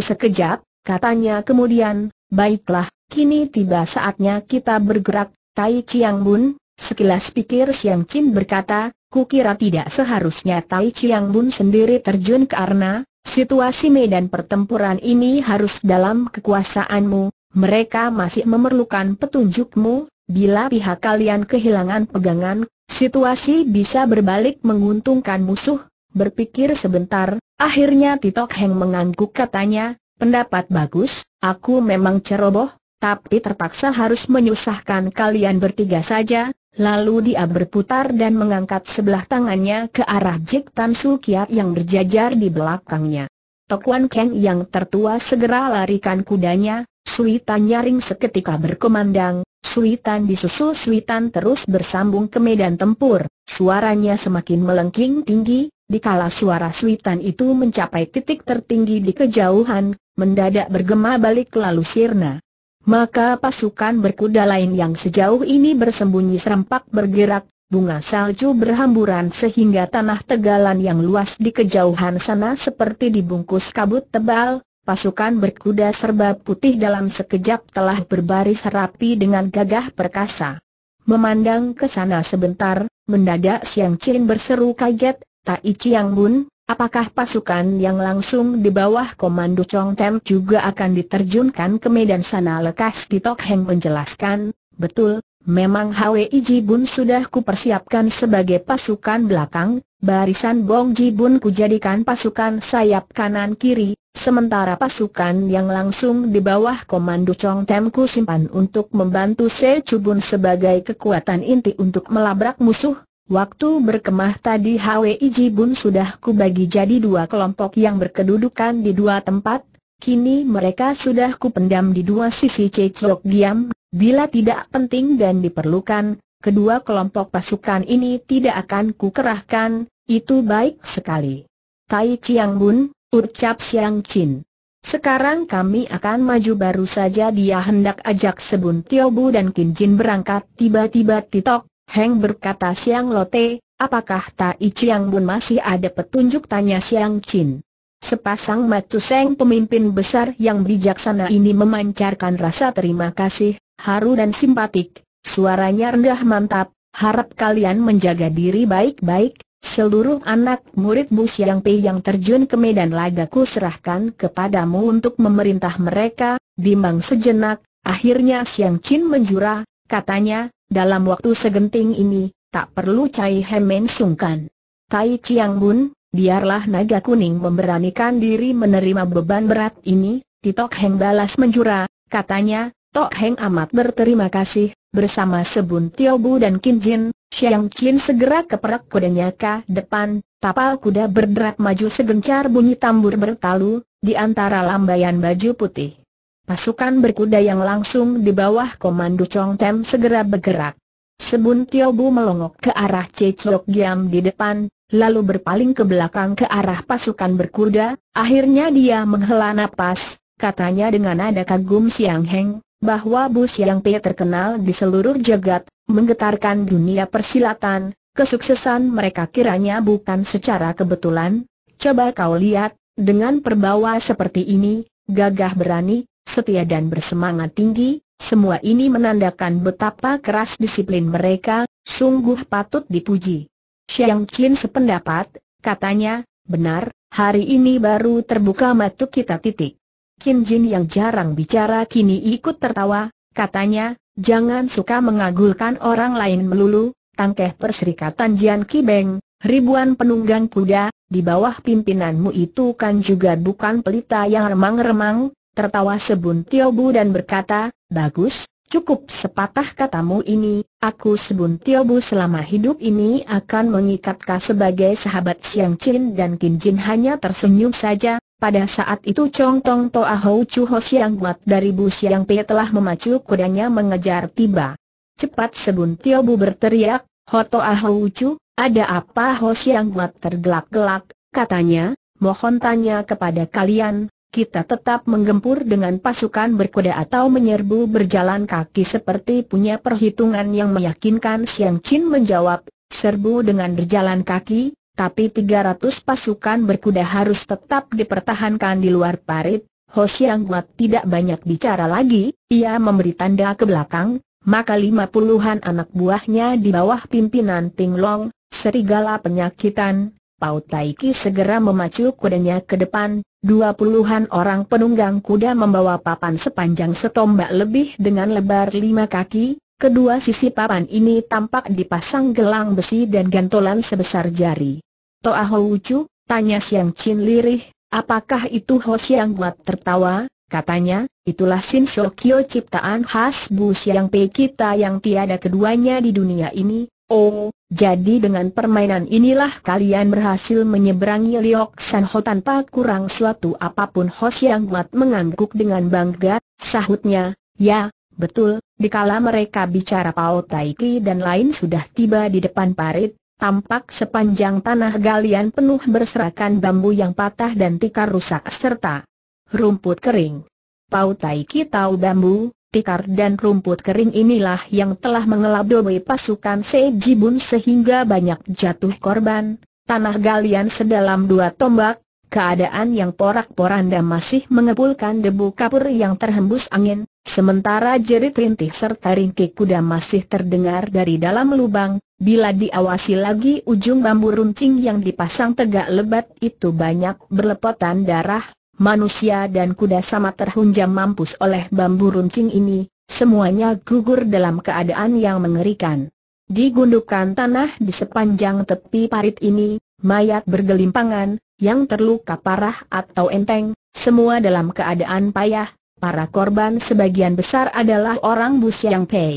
sekejap, katanya kemudian, baiklah, kini tiba saatnya kita bergerak, Tai Chiang Bun, Sekilas pikir Siang Chin berkata, kukira tidak seharusnya Tai Chiang Bun sendiri terjun ke karena situasi medan pertempuran ini harus dalam kekuasaanmu, mereka masih memerlukan petunjukmu, bila pihak kalian kehilangan pegangan, situasi bisa berbalik menguntungkan musuh, berpikir sebentar, akhirnya Titok Heng mengangguk katanya, pendapat bagus, aku memang ceroboh, tapi terpaksa harus menyusahkan kalian bertiga saja, Lalu dia berputar dan mengangkat sebelah tangannya ke arah Jik Tan Su Kiat yang berjajar di belakangnya. Tokuan Ken yang tertua segera larikan kudanya, Suitan nyaring seketika berkemandang. Suitan disusul Suitan terus bersambung ke medan tempur, suaranya semakin melengking tinggi, dikala suara Suitan itu mencapai titik tertinggi di kejauhan, mendadak bergema balik lalu sirna. Maka pasukan berkuda lain yang sejauh ini bersembunyi serempak bergerak, bunga salju berhamburan sehingga tanah tegalan yang luas di kejauhan sana seperti dibungkus kabut tebal, pasukan berkuda serba putih dalam sekejap telah berbaris rapi dengan gagah perkasa. Memandang ke sana sebentar, mendadak Siang Chin berseru kaget, Tai Chiang Bun, Apakah pasukan yang langsung di bawah komando Chong Tem juga akan diterjunkan ke medan sana lekas di Tok Heng menjelaskan, betul, memang Hwi Ji Bun sudah kupersiapkan sebagai pasukan belakang, barisan Bong Ji Bun kujadikan pasukan sayap kanan kiri, sementara pasukan yang langsung di bawah komando Chong Tem ku simpan untuk membantu Se Chu sebagai kekuatan inti untuk melabrak musuh, Waktu berkemah tadi Hwi Jibun sudah kubagi jadi dua kelompok yang berkedudukan di dua tempat, kini mereka sudah kupendam di dua sisi cecok diam, bila tidak penting dan diperlukan, kedua kelompok pasukan ini tidak akan kukerahkan, itu baik sekali. Tai Chiang Bun, ucap Siang Chin. Sekarang kami akan maju baru saja dia hendak ajak Sebun Tiobu dan Kin Jin berangkat tiba-tiba Titok, Heng berkata Siang Lote, apakah Tai Chiang Bun masih ada petunjuk tanya Siang Chin. Sepasang matu seng pemimpin besar yang bijaksana ini memancarkan rasa terima kasih, haru dan simpatik, suaranya rendah mantap, harap kalian menjaga diri baik-baik, seluruh anak murid Bu Siang Pei yang terjun ke medan lagaku serahkan kepadamu untuk memerintah mereka, bimbang sejenak, akhirnya Siang Chin menjurah, katanya, dalam waktu segenting ini, tak perlu Cai Hemen sungkan. Tai Chiang Bun, biarlah naga kuning memberanikan diri menerima beban berat ini, Tok Heng balas menjura, katanya, Tok Heng amat berterima kasih, bersama Sebun Tio Bu dan Kin Jin, Xiang Chin segera keperak kudanya ke depan, tapal kuda berderap maju segencar bunyi tambur bertalu, di antara lambaian baju putih. Pasukan berkuda yang langsung di bawah komando Chong Tem segera bergerak. Sebun Tio Bu melongok ke arah Che Cecok Giam di depan, lalu berpaling ke belakang ke arah pasukan berkuda, akhirnya dia menghela napas, katanya dengan nada kagum Siang Heng, bahwa Bu Siang Pei terkenal di seluruh jagat, menggetarkan dunia persilatan, kesuksesan mereka kiranya bukan secara kebetulan, coba kau lihat, dengan perbawa seperti ini, gagah berani, setia dan bersemangat tinggi, semua ini menandakan betapa keras disiplin mereka, sungguh patut dipuji. Xiang Qin sependapat, katanya, benar, hari ini baru terbuka mata kita titik. Qin Jin yang jarang bicara kini ikut tertawa, katanya, jangan suka mengagulkan orang lain melulu, tangkeh perserikatan Jian Kibeng, ribuan penunggang kuda, di bawah pimpinanmu itu kan juga bukan pelita yang remang-remang, tertawa Sebun Tiobu dan berkata, Bagus, cukup sepatah katamu ini, aku Sebun Tiobu selama hidup ini akan mengikat kau sebagai sahabat Siang Chin dan Kin Jin hanya tersenyum saja, pada saat itu Chong Tong Toa Hou Chu Ho Siang Buat dari Bu Siang Pei telah memacu kudanya mengejar tiba. Cepat Sebun Tiobu berteriak, Hoto Hou Chu, ada apa Ho Siang Buat tergelak-gelak, katanya, mohon tanya kepada kalian, kita tetap menggempur dengan pasukan berkuda atau menyerbu berjalan kaki seperti punya perhitungan yang meyakinkan Siang Chin menjawab, serbu dengan berjalan kaki, tapi 300 pasukan berkuda harus tetap dipertahankan di luar parit. Ho Siang Guat tidak banyak bicara lagi, ia memberi tanda ke belakang, maka lima puluhan anak buahnya di bawah pimpinan Ting Long, serigala penyakitan, Pau Taiki segera memacu kudanya ke depan, Dua puluhan orang penunggang kuda membawa papan sepanjang setombak lebih dengan lebar lima kaki, kedua sisi papan ini tampak dipasang gelang besi dan gantolan sebesar jari. Toa Ho tanya Siang Chin lirih, apakah itu Ho Siang buat tertawa? Katanya, itulah Sin Sokyo ciptaan khas Bu Siang Pei kita yang tiada keduanya di dunia ini, Oh, jadi dengan permainan inilah kalian berhasil menyeberangi Liok San Ho tanpa kurang suatu apapun Ho yang mat mengangguk dengan bangga, sahutnya, ya, betul, dikala mereka bicara Pao Taiki dan lain sudah tiba di depan parit, tampak sepanjang tanah galian penuh berserakan bambu yang patah dan tikar rusak serta rumput kering. Pau Taiki tahu bambu, tikar dan rumput kering inilah yang telah mengelabui pasukan Sejibun sehingga banyak jatuh korban. Tanah galian sedalam dua tombak, keadaan yang porak-poranda masih mengepulkan debu kapur yang terhembus angin, sementara jerit rintih serta ringkik kuda masih terdengar dari dalam lubang, bila diawasi lagi ujung bambu runcing yang dipasang tegak lebat itu banyak berlepotan darah, manusia dan kuda sama terhunjam mampus oleh bambu runcing ini, semuanya gugur dalam keadaan yang mengerikan. Di gundukan tanah di sepanjang tepi parit ini, mayat bergelimpangan, yang terluka parah atau enteng, semua dalam keadaan payah, para korban sebagian besar adalah orang Bus Yang Pei.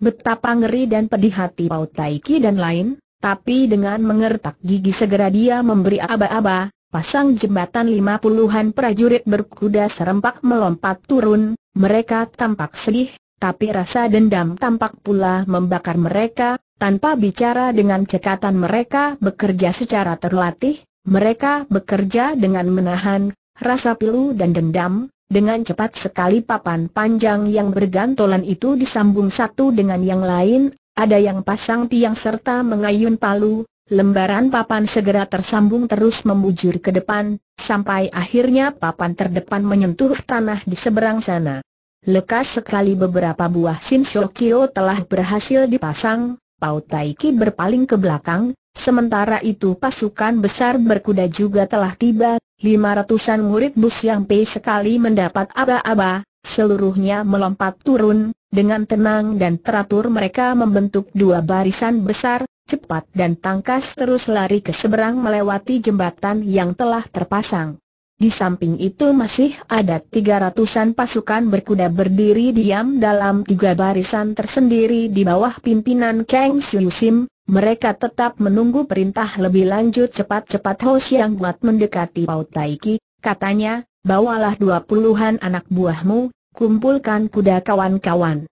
Betapa ngeri dan pedih hati Pau Taiki dan lain, tapi dengan mengertak gigi segera dia memberi aba-aba, Pasang jembatan lima puluhan prajurit berkuda serempak melompat turun, mereka tampak sedih, tapi rasa dendam tampak pula membakar mereka, tanpa bicara dengan cekatan mereka bekerja secara terlatih, mereka bekerja dengan menahan, rasa pilu dan dendam, dengan cepat sekali papan panjang yang bergantolan itu disambung satu dengan yang lain, ada yang pasang tiang serta mengayun palu, Lembaran papan segera tersambung terus membujur ke depan, sampai akhirnya papan terdepan menyentuh tanah di seberang sana. Lekas sekali beberapa buah Sinshokyo telah berhasil dipasang, Pau Taiki berpaling ke belakang, sementara itu pasukan besar berkuda juga telah tiba, lima ratusan murid bus yang pe sekali mendapat aba-aba, seluruhnya melompat turun, dengan tenang dan teratur mereka membentuk dua barisan besar, cepat dan tangkas terus lari ke seberang melewati jembatan yang telah terpasang. Di samping itu masih ada tiga ratusan pasukan berkuda berdiri diam dalam tiga barisan tersendiri di bawah pimpinan Kang Sim. Mereka tetap menunggu perintah lebih lanjut cepat-cepat Ho Xiang buat mendekati Pau Taiki, katanya, bawalah dua puluhan anak buahmu, kumpulkan kuda kawan-kawan.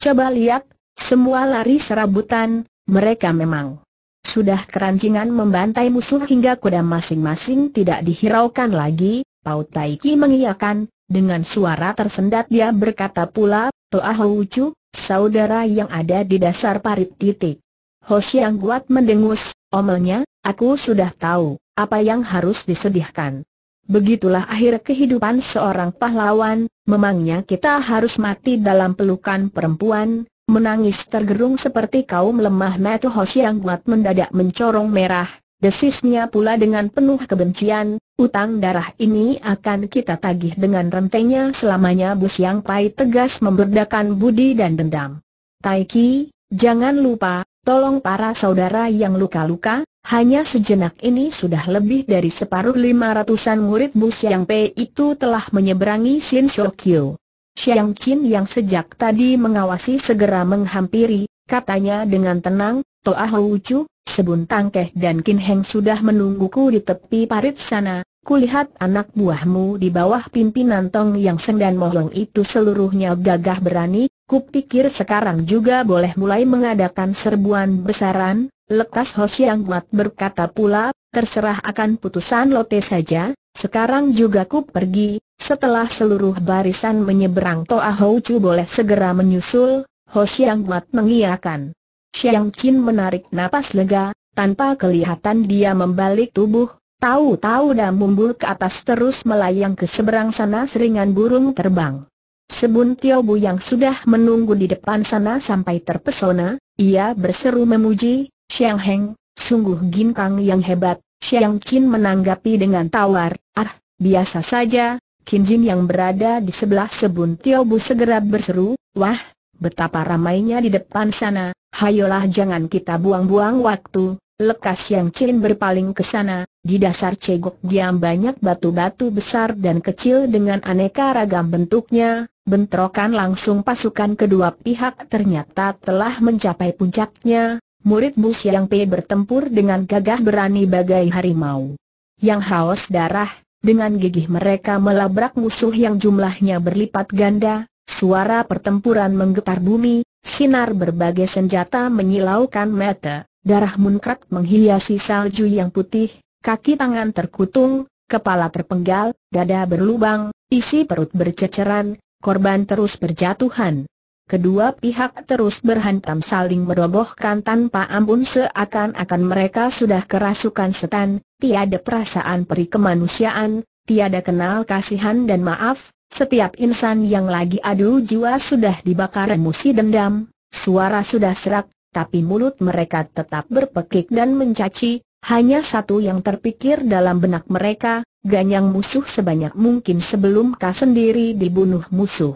Coba lihat, semua lari serabutan, mereka memang sudah keranjingan membantai musuh hingga kuda masing-masing tidak dihiraukan lagi, Pau Taiki mengiyakan, dengan suara tersendat dia berkata pula, Toa Houcu, saudara yang ada di dasar parit titik. Hosiang Guat mendengus, omelnya, aku sudah tahu, apa yang harus disedihkan. Begitulah akhir kehidupan seorang pahlawan, memangnya kita harus mati dalam pelukan perempuan, Menangis tergerung seperti kaum lemah Mata Hoshi yang mendadak mencorong merah, desisnya pula dengan penuh kebencian, utang darah ini akan kita tagih dengan rentengnya selamanya Bu Siang Pai tegas memberdakan budi dan dendam. Taiki, jangan lupa, tolong para saudara yang luka-luka, hanya sejenak ini sudah lebih dari separuh lima ratusan murid Bu Siang Pai itu telah menyeberangi Sin Shokyo. Xiang Qin yang sejak tadi mengawasi segera menghampiri, katanya dengan tenang, Toa Chu, Sebun Tangkeh dan Qin Heng sudah menungguku di tepi parit sana, kulihat anak buahmu di bawah pimpinan Tong Yang Seng dan Mohlong itu seluruhnya gagah berani, kupikir sekarang juga boleh mulai mengadakan serbuan besaran, lekas Ho Xiang Buat berkata pula, terserah akan putusan Lote saja, sekarang juga ku pergi, setelah seluruh barisan menyeberang Toa Hou Chu boleh segera menyusul, Ho Xiang Mat mengiakan. Xiang Qin menarik napas lega, tanpa kelihatan dia membalik tubuh, tahu-tahu dah mumbul ke atas terus melayang ke seberang sana seringan burung terbang. Sebun Tio Bu yang sudah menunggu di depan sana sampai terpesona, ia berseru memuji, Xiang Heng, sungguh ginkang yang hebat, Xiang Qin menanggapi dengan tawar, ah, biasa saja, Kinjin yang berada di sebelah Sebun Tiobu segera berseru, Wah, betapa ramainya di depan sana, hayolah jangan kita buang-buang waktu. Lekas yang Chin berpaling ke sana, di dasar cegok diam banyak batu-batu besar dan kecil dengan aneka ragam bentuknya, bentrokan langsung pasukan kedua pihak ternyata telah mencapai puncaknya, murid Bu Siang Pei bertempur dengan gagah berani bagai harimau. Yang haus darah, dengan gigih mereka melabrak musuh yang jumlahnya berlipat ganda, suara pertempuran menggetar bumi, sinar berbagai senjata menyilaukan mata, darah munkrat menghiasi salju yang putih, kaki tangan terkutung, kepala terpenggal, dada berlubang, isi perut berceceran, korban terus berjatuhan. Kedua pihak terus berhantam saling merobohkan tanpa ampun seakan-akan mereka sudah kerasukan setan, tiada perasaan peri kemanusiaan, tiada kenal kasihan dan maaf, setiap insan yang lagi adu jiwa sudah dibakar emosi dendam, suara sudah serak, tapi mulut mereka tetap berpekik dan mencaci, hanya satu yang terpikir dalam benak mereka, ganyang musuh sebanyak mungkin sebelum kau sendiri dibunuh musuh.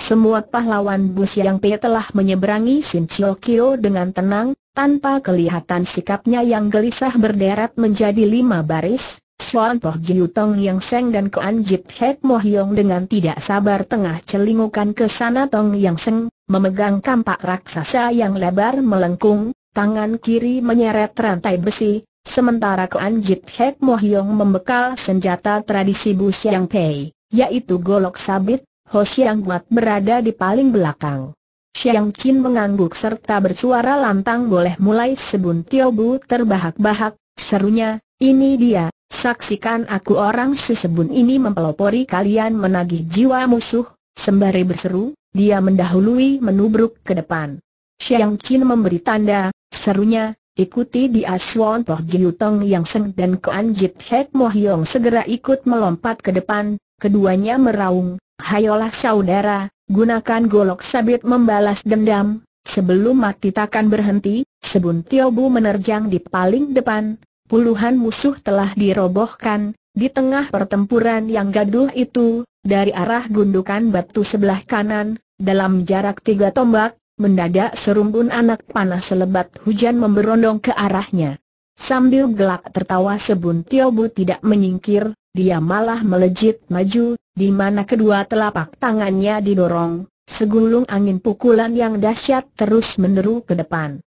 Semua pahlawan Bus Yang Pe telah menyeberangi Sim Kyo dengan tenang, tanpa kelihatan sikapnya yang gelisah berderet menjadi lima baris, Suan Toh Jiu Tong Yang Seng dan Koan Jit Hek Mo Hyong dengan tidak sabar tengah celingukan ke sana Tong Yang Seng, memegang kampak raksasa yang lebar melengkung, tangan kiri menyeret rantai besi, sementara Koan Jit Hek Mo Hyong membekal senjata tradisi Bu Siang Pei, yaitu golok sabit, Ho Siang Buat berada di paling belakang. Xiang Qin mengangguk serta bersuara lantang boleh mulai sebun Tio Bu terbahak-bahak, serunya, ini dia, saksikan aku orang sebun ini mempelopori kalian menagih jiwa musuh, sembari berseru, dia mendahului menubruk ke depan. Xiang Qin memberi tanda, serunya, ikuti dia aswan Toh Tong Yang Seng dan Kuan Jit Hek Mo Hyong segera ikut melompat ke depan, keduanya meraung, hayolah saudara, gunakan golok sabit membalas dendam, sebelum mati takkan berhenti, sebun Tiobu menerjang di paling depan, puluhan musuh telah dirobohkan, di tengah pertempuran yang gaduh itu, dari arah gundukan batu sebelah kanan, dalam jarak tiga tombak, mendadak serumbun anak panah selebat hujan memberondong ke arahnya. Sambil gelak tertawa Sebun Tiobu tidak menyingkir, dia malah melejit maju, di mana kedua telapak tangannya didorong, segulung angin pukulan yang dahsyat terus meneru ke depan.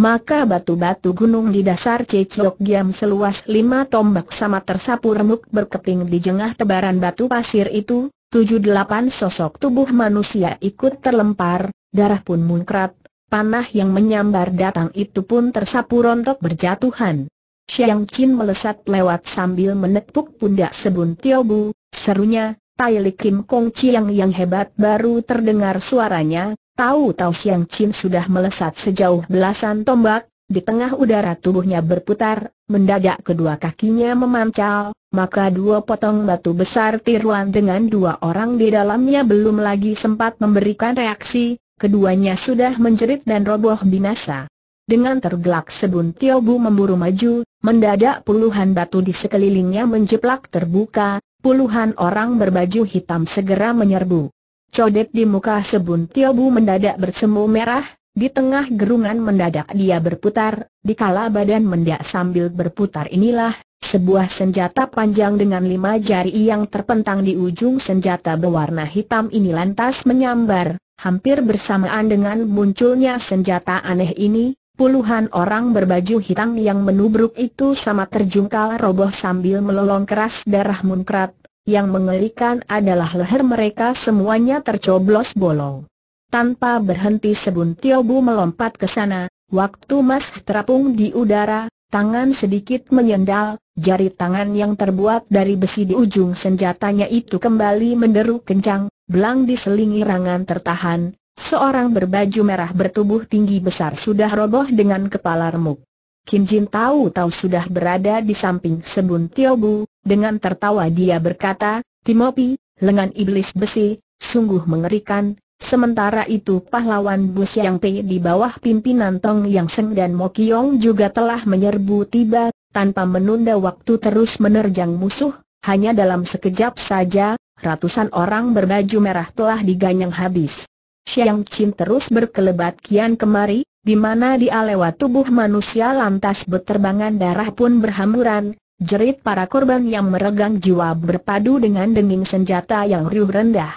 Maka batu-batu gunung di dasar Cecok Giam seluas lima tombak sama tersapu remuk berkeping di jengah tebaran batu pasir itu, tujuh delapan sosok tubuh manusia ikut terlempar, darah pun munkrat, panah yang menyambar datang itu pun tersapu rontok berjatuhan. Xiang Qin melesat lewat sambil menepuk pundak Sebun Tio serunya, Tai Li Kim Kong Chiang yang hebat baru terdengar suaranya, tahu-tahu Xiang Qin sudah melesat sejauh belasan tombak, di tengah udara tubuhnya berputar, mendadak kedua kakinya memancal, maka dua potong batu besar tiruan dengan dua orang di dalamnya belum lagi sempat memberikan reaksi, keduanya sudah menjerit dan roboh binasa. Dengan tergelak Sebun Tiobu memburu maju, Mendadak puluhan batu di sekelilingnya menjeplak terbuka, puluhan orang berbaju hitam segera menyerbu. Codet di muka Sebun Tiobu mendadak bersemu merah, di tengah gerungan mendadak dia berputar, Di kala badan mendak sambil berputar inilah, sebuah senjata panjang dengan lima jari yang terpentang di ujung senjata berwarna hitam ini lantas menyambar, hampir bersamaan dengan munculnya senjata aneh ini, Puluhan orang berbaju hitam yang menubruk itu sama terjungkal roboh sambil melolong keras darah munkrat, yang mengerikan adalah leher mereka semuanya tercoblos bolong. Tanpa berhenti Sebun Tiobu melompat ke sana, waktu Mas terapung di udara, tangan sedikit menyendal, jari tangan yang terbuat dari besi di ujung senjatanya itu kembali menderu kencang, belang diselingi rangan tertahan, Seorang berbaju merah bertubuh tinggi besar sudah roboh dengan kepala remuk. Kim Jin tahu-tahu sudah berada di samping Sebun Tio Bu, dengan tertawa dia berkata, Timopi, lengan iblis besi, sungguh mengerikan, sementara itu pahlawan Bus Yang Pei di bawah pimpinan Tong Yang Seng dan Mo Kiong juga telah menyerbu tiba, tanpa menunda waktu terus menerjang musuh, hanya dalam sekejap saja, ratusan orang berbaju merah telah diganyang habis. Xiang Qin terus berkelebat kian kemari, di mana dia lewat tubuh manusia lantas berterbangan darah pun berhamburan, jerit para korban yang meregang jiwa berpadu dengan denging senjata yang riuh rendah.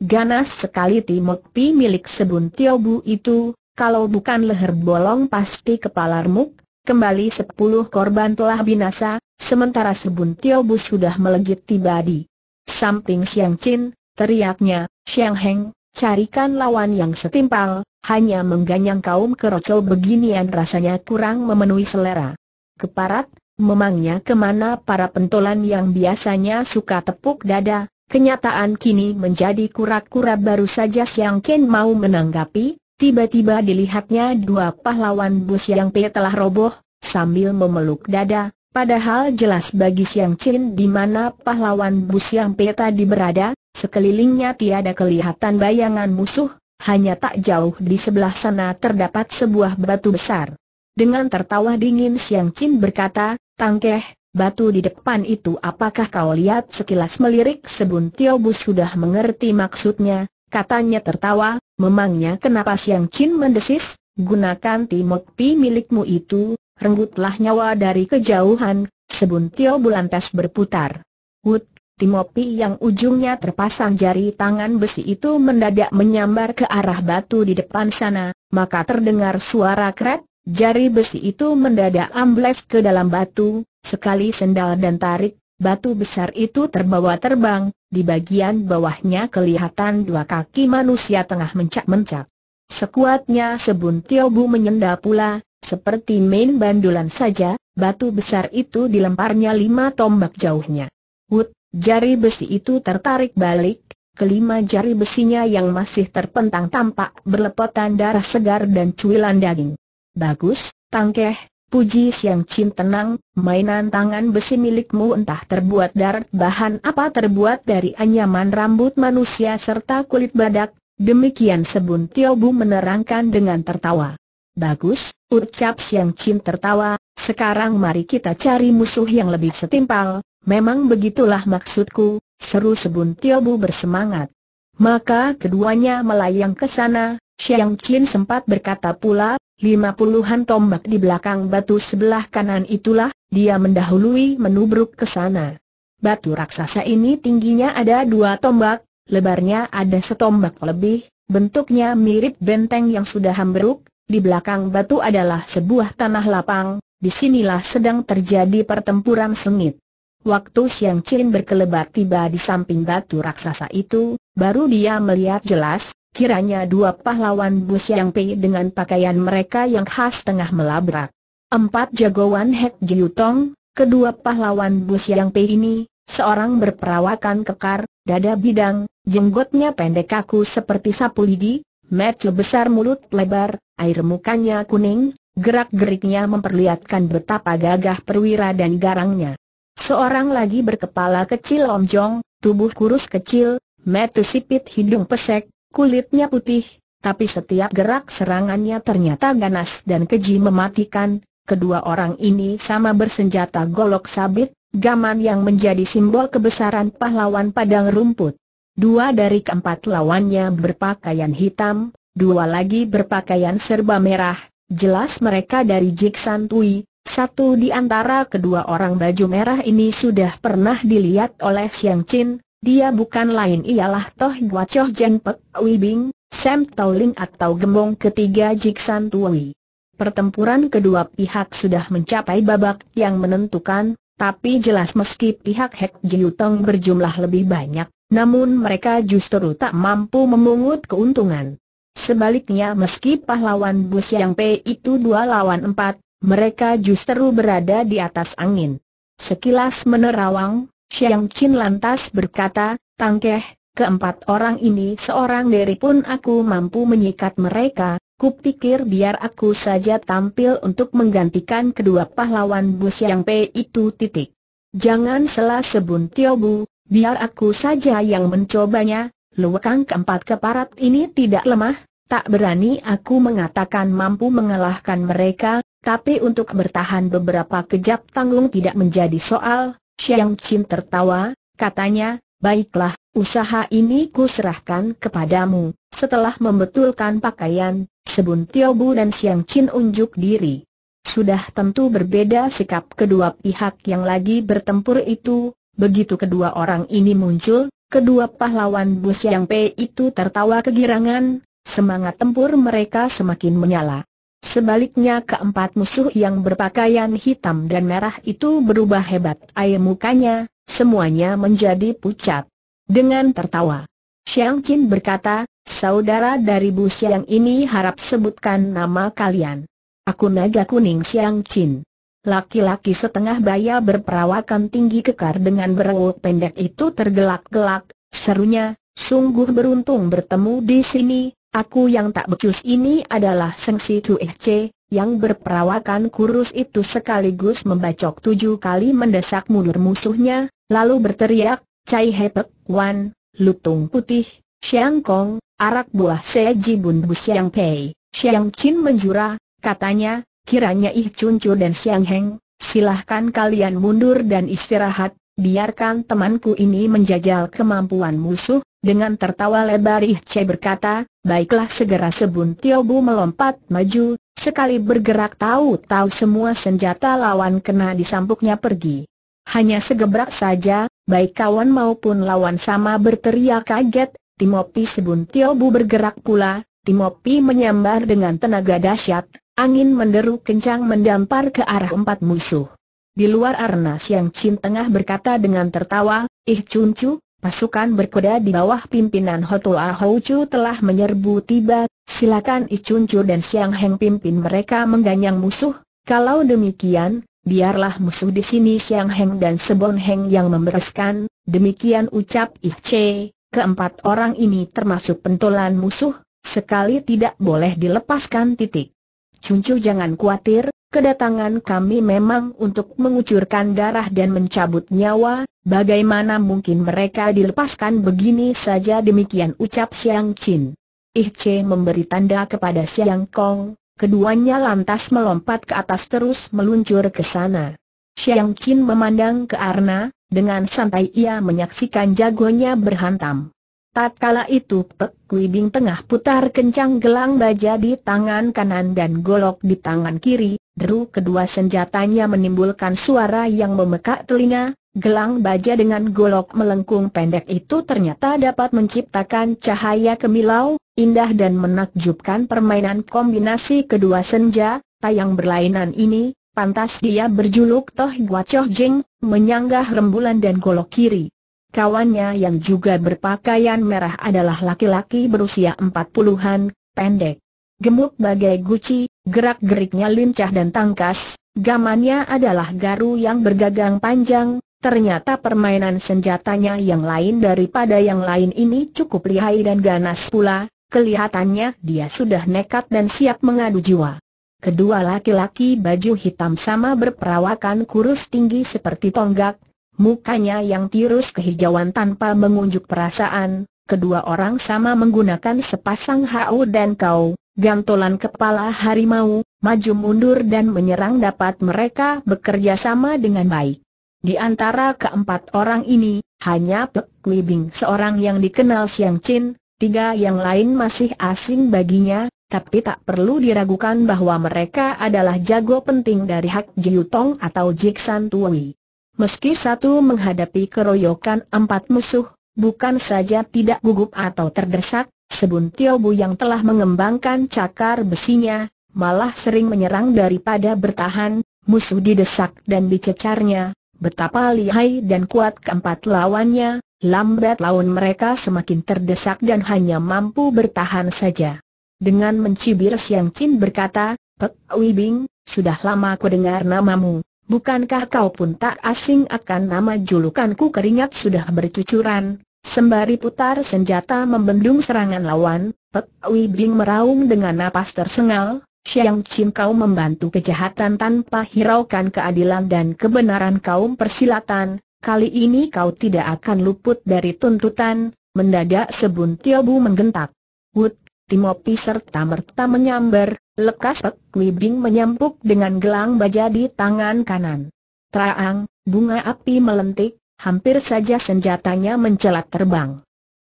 Ganas sekali timokpi milik sebun Tiobu itu, kalau bukan leher bolong pasti kepala remuk, kembali sepuluh korban telah binasa, sementara sebun Tiobu sudah melejit tiba di samping Xiang Qin, teriaknya, Xiang Heng, Carikan lawan yang setimpal, hanya mengganyang kaum kerocol beginian rasanya kurang memenuhi selera. Keparat, memangnya kemana para pentolan yang biasanya suka tepuk dada, kenyataan kini menjadi kura-kura baru saja Siang Ken mau menanggapi, tiba-tiba dilihatnya dua pahlawan bus yang P telah roboh, sambil memeluk dada, Padahal jelas bagi Siang Chin di mana pahlawan Bus Yang Pe tadi berada, Sekelilingnya tiada kelihatan bayangan musuh, hanya tak jauh di sebelah sana terdapat sebuah batu besar. Dengan tertawa dingin Siang Chin berkata, Tangkeh, batu di depan itu apakah kau lihat sekilas melirik sebun Tio Bu sudah mengerti maksudnya, katanya tertawa, memangnya kenapa Siang Chin mendesis, gunakan timok pi milikmu itu, renggutlah nyawa dari kejauhan, sebun Tio Bu lantas berputar. Wut, Timopi yang ujungnya terpasang jari tangan besi itu mendadak menyambar ke arah batu di depan sana, maka terdengar suara kret, jari besi itu mendadak ambles ke dalam batu, sekali sendal dan tarik, batu besar itu terbawa terbang, di bagian bawahnya kelihatan dua kaki manusia tengah mencak-mencak. Sekuatnya sebun Tiobu menyenda pula, seperti main bandulan saja, batu besar itu dilemparnya lima tombak jauhnya. Wut, Jari besi itu tertarik balik, kelima jari besinya yang masih terpentang tampak berlepotan darah segar dan cuilan daging. Bagus, tangkeh, puji siang cin tenang, mainan tangan besi milikmu entah terbuat dari bahan apa terbuat dari anyaman rambut manusia serta kulit badak, demikian sebun Tiobu menerangkan dengan tertawa. Bagus, ucap Siang cin tertawa, sekarang mari kita cari musuh yang lebih setimpal, Memang begitulah maksudku, seru Sebun Bu bersemangat. Maka keduanya melayang ke sana, Xiang Qin sempat berkata pula, lima puluhan tombak di belakang batu sebelah kanan itulah, dia mendahului menubruk ke sana. Batu raksasa ini tingginya ada dua tombak, lebarnya ada setombak lebih, bentuknya mirip benteng yang sudah ambruk, di belakang batu adalah sebuah tanah lapang, disinilah sedang terjadi pertempuran sengit. Waktu Siang Chin berkelebat tiba di samping batu raksasa itu, baru dia melihat jelas, kiranya dua pahlawan Bu Siang Pei dengan pakaian mereka yang khas tengah melabrak. Empat jagoan Hek tong, kedua pahlawan Bu Siang Pei ini, seorang berperawakan kekar, dada bidang, jenggotnya pendek kaku seperti sapu lidi, mata besar mulut lebar, air mukanya kuning, gerak-geriknya memperlihatkan betapa gagah perwira dan garangnya. Seorang lagi berkepala kecil omjong, tubuh kurus kecil, mata sipit hidung pesek, kulitnya putih, tapi setiap gerak serangannya ternyata ganas dan keji mematikan. Kedua orang ini sama bersenjata golok sabit, gaman yang menjadi simbol kebesaran pahlawan padang rumput. Dua dari keempat lawannya berpakaian hitam, dua lagi berpakaian serba merah, jelas mereka dari Jiksan Tui, satu di antara kedua orang baju merah ini sudah pernah dilihat oleh Xiang Chin, dia bukan lain ialah Toh Gua Choh Jeng Pek Bing, Sam Tauling atau Gembong ketiga Jiksan Tui. Pertempuran kedua pihak sudah mencapai babak yang menentukan, tapi jelas meski pihak Hek Jiutong berjumlah lebih banyak, namun mereka justru tak mampu memungut keuntungan. Sebaliknya meski pahlawan Bus Yang P itu dua lawan empat, mereka justru berada di atas angin. Sekilas menerawang, Xiang Qin lantas berkata, Tangkeh, keempat orang ini seorang dari pun aku mampu menyikat mereka, kupikir biar aku saja tampil untuk menggantikan kedua pahlawan Bu Xiang Pei itu titik. Jangan salah Tio Bu, biar aku saja yang mencobanya, luwekang keempat keparat ini tidak lemah, tak berani aku mengatakan mampu mengalahkan mereka, tapi untuk bertahan beberapa kejap tanggung tidak menjadi soal, Xiang Qin tertawa, katanya, baiklah, usaha ini kuserahkan kepadamu. Setelah membetulkan pakaian, Sebun Tiobu dan Xiang Qin unjuk diri. Sudah tentu berbeda sikap kedua pihak yang lagi bertempur itu, begitu kedua orang ini muncul, kedua pahlawan Bus Yang Pei itu tertawa kegirangan, semangat tempur mereka semakin menyala. Sebaliknya keempat musuh yang berpakaian hitam dan merah itu berubah hebat air mukanya, semuanya menjadi pucat. Dengan tertawa, Xiang Qin berkata, saudara dari Bu Xiang ini harap sebutkan nama kalian. Aku naga kuning Xiang Qin. Laki-laki setengah baya berperawakan tinggi kekar dengan berwok pendek itu tergelak-gelak, serunya, sungguh beruntung bertemu di sini, Aku yang tak becus ini adalah Seng Si Eh Che, yang berperawakan kurus itu sekaligus membacok tujuh kali mendesak mundur musuhnya, lalu berteriak, Cai Pek Wan, Lutung Putih, Siang Kong, arak buah Seji Bun Bu Siang Pei, Siang Chin menjura, katanya, kiranya Ih Chun Chu dan Siang Heng, silahkan kalian mundur dan istirahat, biarkan temanku ini menjajal kemampuan musuh, dengan tertawa lebar Ih Che berkata, baiklah segera sebun Tiobu melompat maju, sekali bergerak tahu-tahu semua senjata lawan kena disampuknya pergi. Hanya segebrak saja, baik kawan maupun lawan sama berteriak kaget, Timopi sebun Tiobu bergerak pula, Timopi menyambar dengan tenaga dahsyat, angin menderu kencang mendampar ke arah empat musuh. Di luar Arnas yang Chin Tengah berkata dengan tertawa, Ih Chun Pasukan berkuda di bawah pimpinan Hotua Houchu telah menyerbu tiba, silakan Icuncu dan Siang Heng pimpin mereka mengganyang musuh, kalau demikian, biarlah musuh di sini Siang Heng dan Sebon Heng yang membereskan, demikian ucap Ich Che, keempat orang ini termasuk pentolan musuh, sekali tidak boleh dilepaskan titik. Cuncu jangan khawatir, kedatangan kami memang untuk mengucurkan darah dan mencabut nyawa, Bagaimana mungkin mereka dilepaskan begini saja demikian ucap Siang Chin. Ih Che memberi tanda kepada Siang Kong, keduanya lantas melompat ke atas terus meluncur ke sana. Siang Chin memandang ke Arna, dengan santai ia menyaksikan jagonya berhantam. Tatkala itu Pek Kui Bing tengah putar kencang gelang baja di tangan kanan dan golok di tangan kiri, deru kedua senjatanya menimbulkan suara yang memekak telinga, Gelang baja dengan golok melengkung pendek itu ternyata dapat menciptakan cahaya kemilau, indah dan menakjubkan permainan kombinasi kedua senja, tayang berlainan ini, pantas dia berjuluk Toh Gua Choh Jing, menyanggah rembulan dan golok kiri. Kawannya yang juga berpakaian merah adalah laki-laki berusia empat puluhan, pendek. Gemuk bagai guci, gerak-geriknya lincah dan tangkas, gamannya adalah garu yang bergagang panjang, Ternyata permainan senjatanya yang lain daripada yang lain ini cukup lihai dan ganas pula, kelihatannya dia sudah nekat dan siap mengadu jiwa. Kedua laki-laki baju hitam sama berperawakan kurus tinggi seperti tonggak, mukanya yang tirus kehijauan tanpa mengunjuk perasaan, kedua orang sama menggunakan sepasang hau dan kau, gantolan kepala harimau, maju mundur dan menyerang dapat mereka bekerja sama dengan baik. Di antara keempat orang ini, hanya Pek Libing seorang yang dikenal Siang Chin, tiga yang lain masih asing baginya, tapi tak perlu diragukan bahwa mereka adalah jago penting dari Hak Jiu atau Jik San Tui. Meski satu menghadapi keroyokan empat musuh, bukan saja tidak gugup atau terdesak, Sebun Bu yang telah mengembangkan cakar besinya, malah sering menyerang daripada bertahan, musuh didesak dan dicecarnya, betapa lihai dan kuat keempat lawannya, lambat laun mereka semakin terdesak dan hanya mampu bertahan saja. Dengan mencibir Siang Chin berkata, Pek Wibing, sudah lama ku dengar namamu, bukankah kau pun tak asing akan nama julukanku keringat sudah bercucuran? Sembari putar senjata membendung serangan lawan, Pek Wibing meraung dengan napas tersengal, Xiang Qin kau membantu kejahatan tanpa hiraukan keadilan dan kebenaran kaum persilatan, kali ini kau tidak akan luput dari tuntutan, mendadak sebun Bu menggentak. Wut, Timopi serta merta menyambar, lekas Pek Bing menyampuk dengan gelang baja di tangan kanan. Traang, bunga api melentik, hampir saja senjatanya mencelat terbang.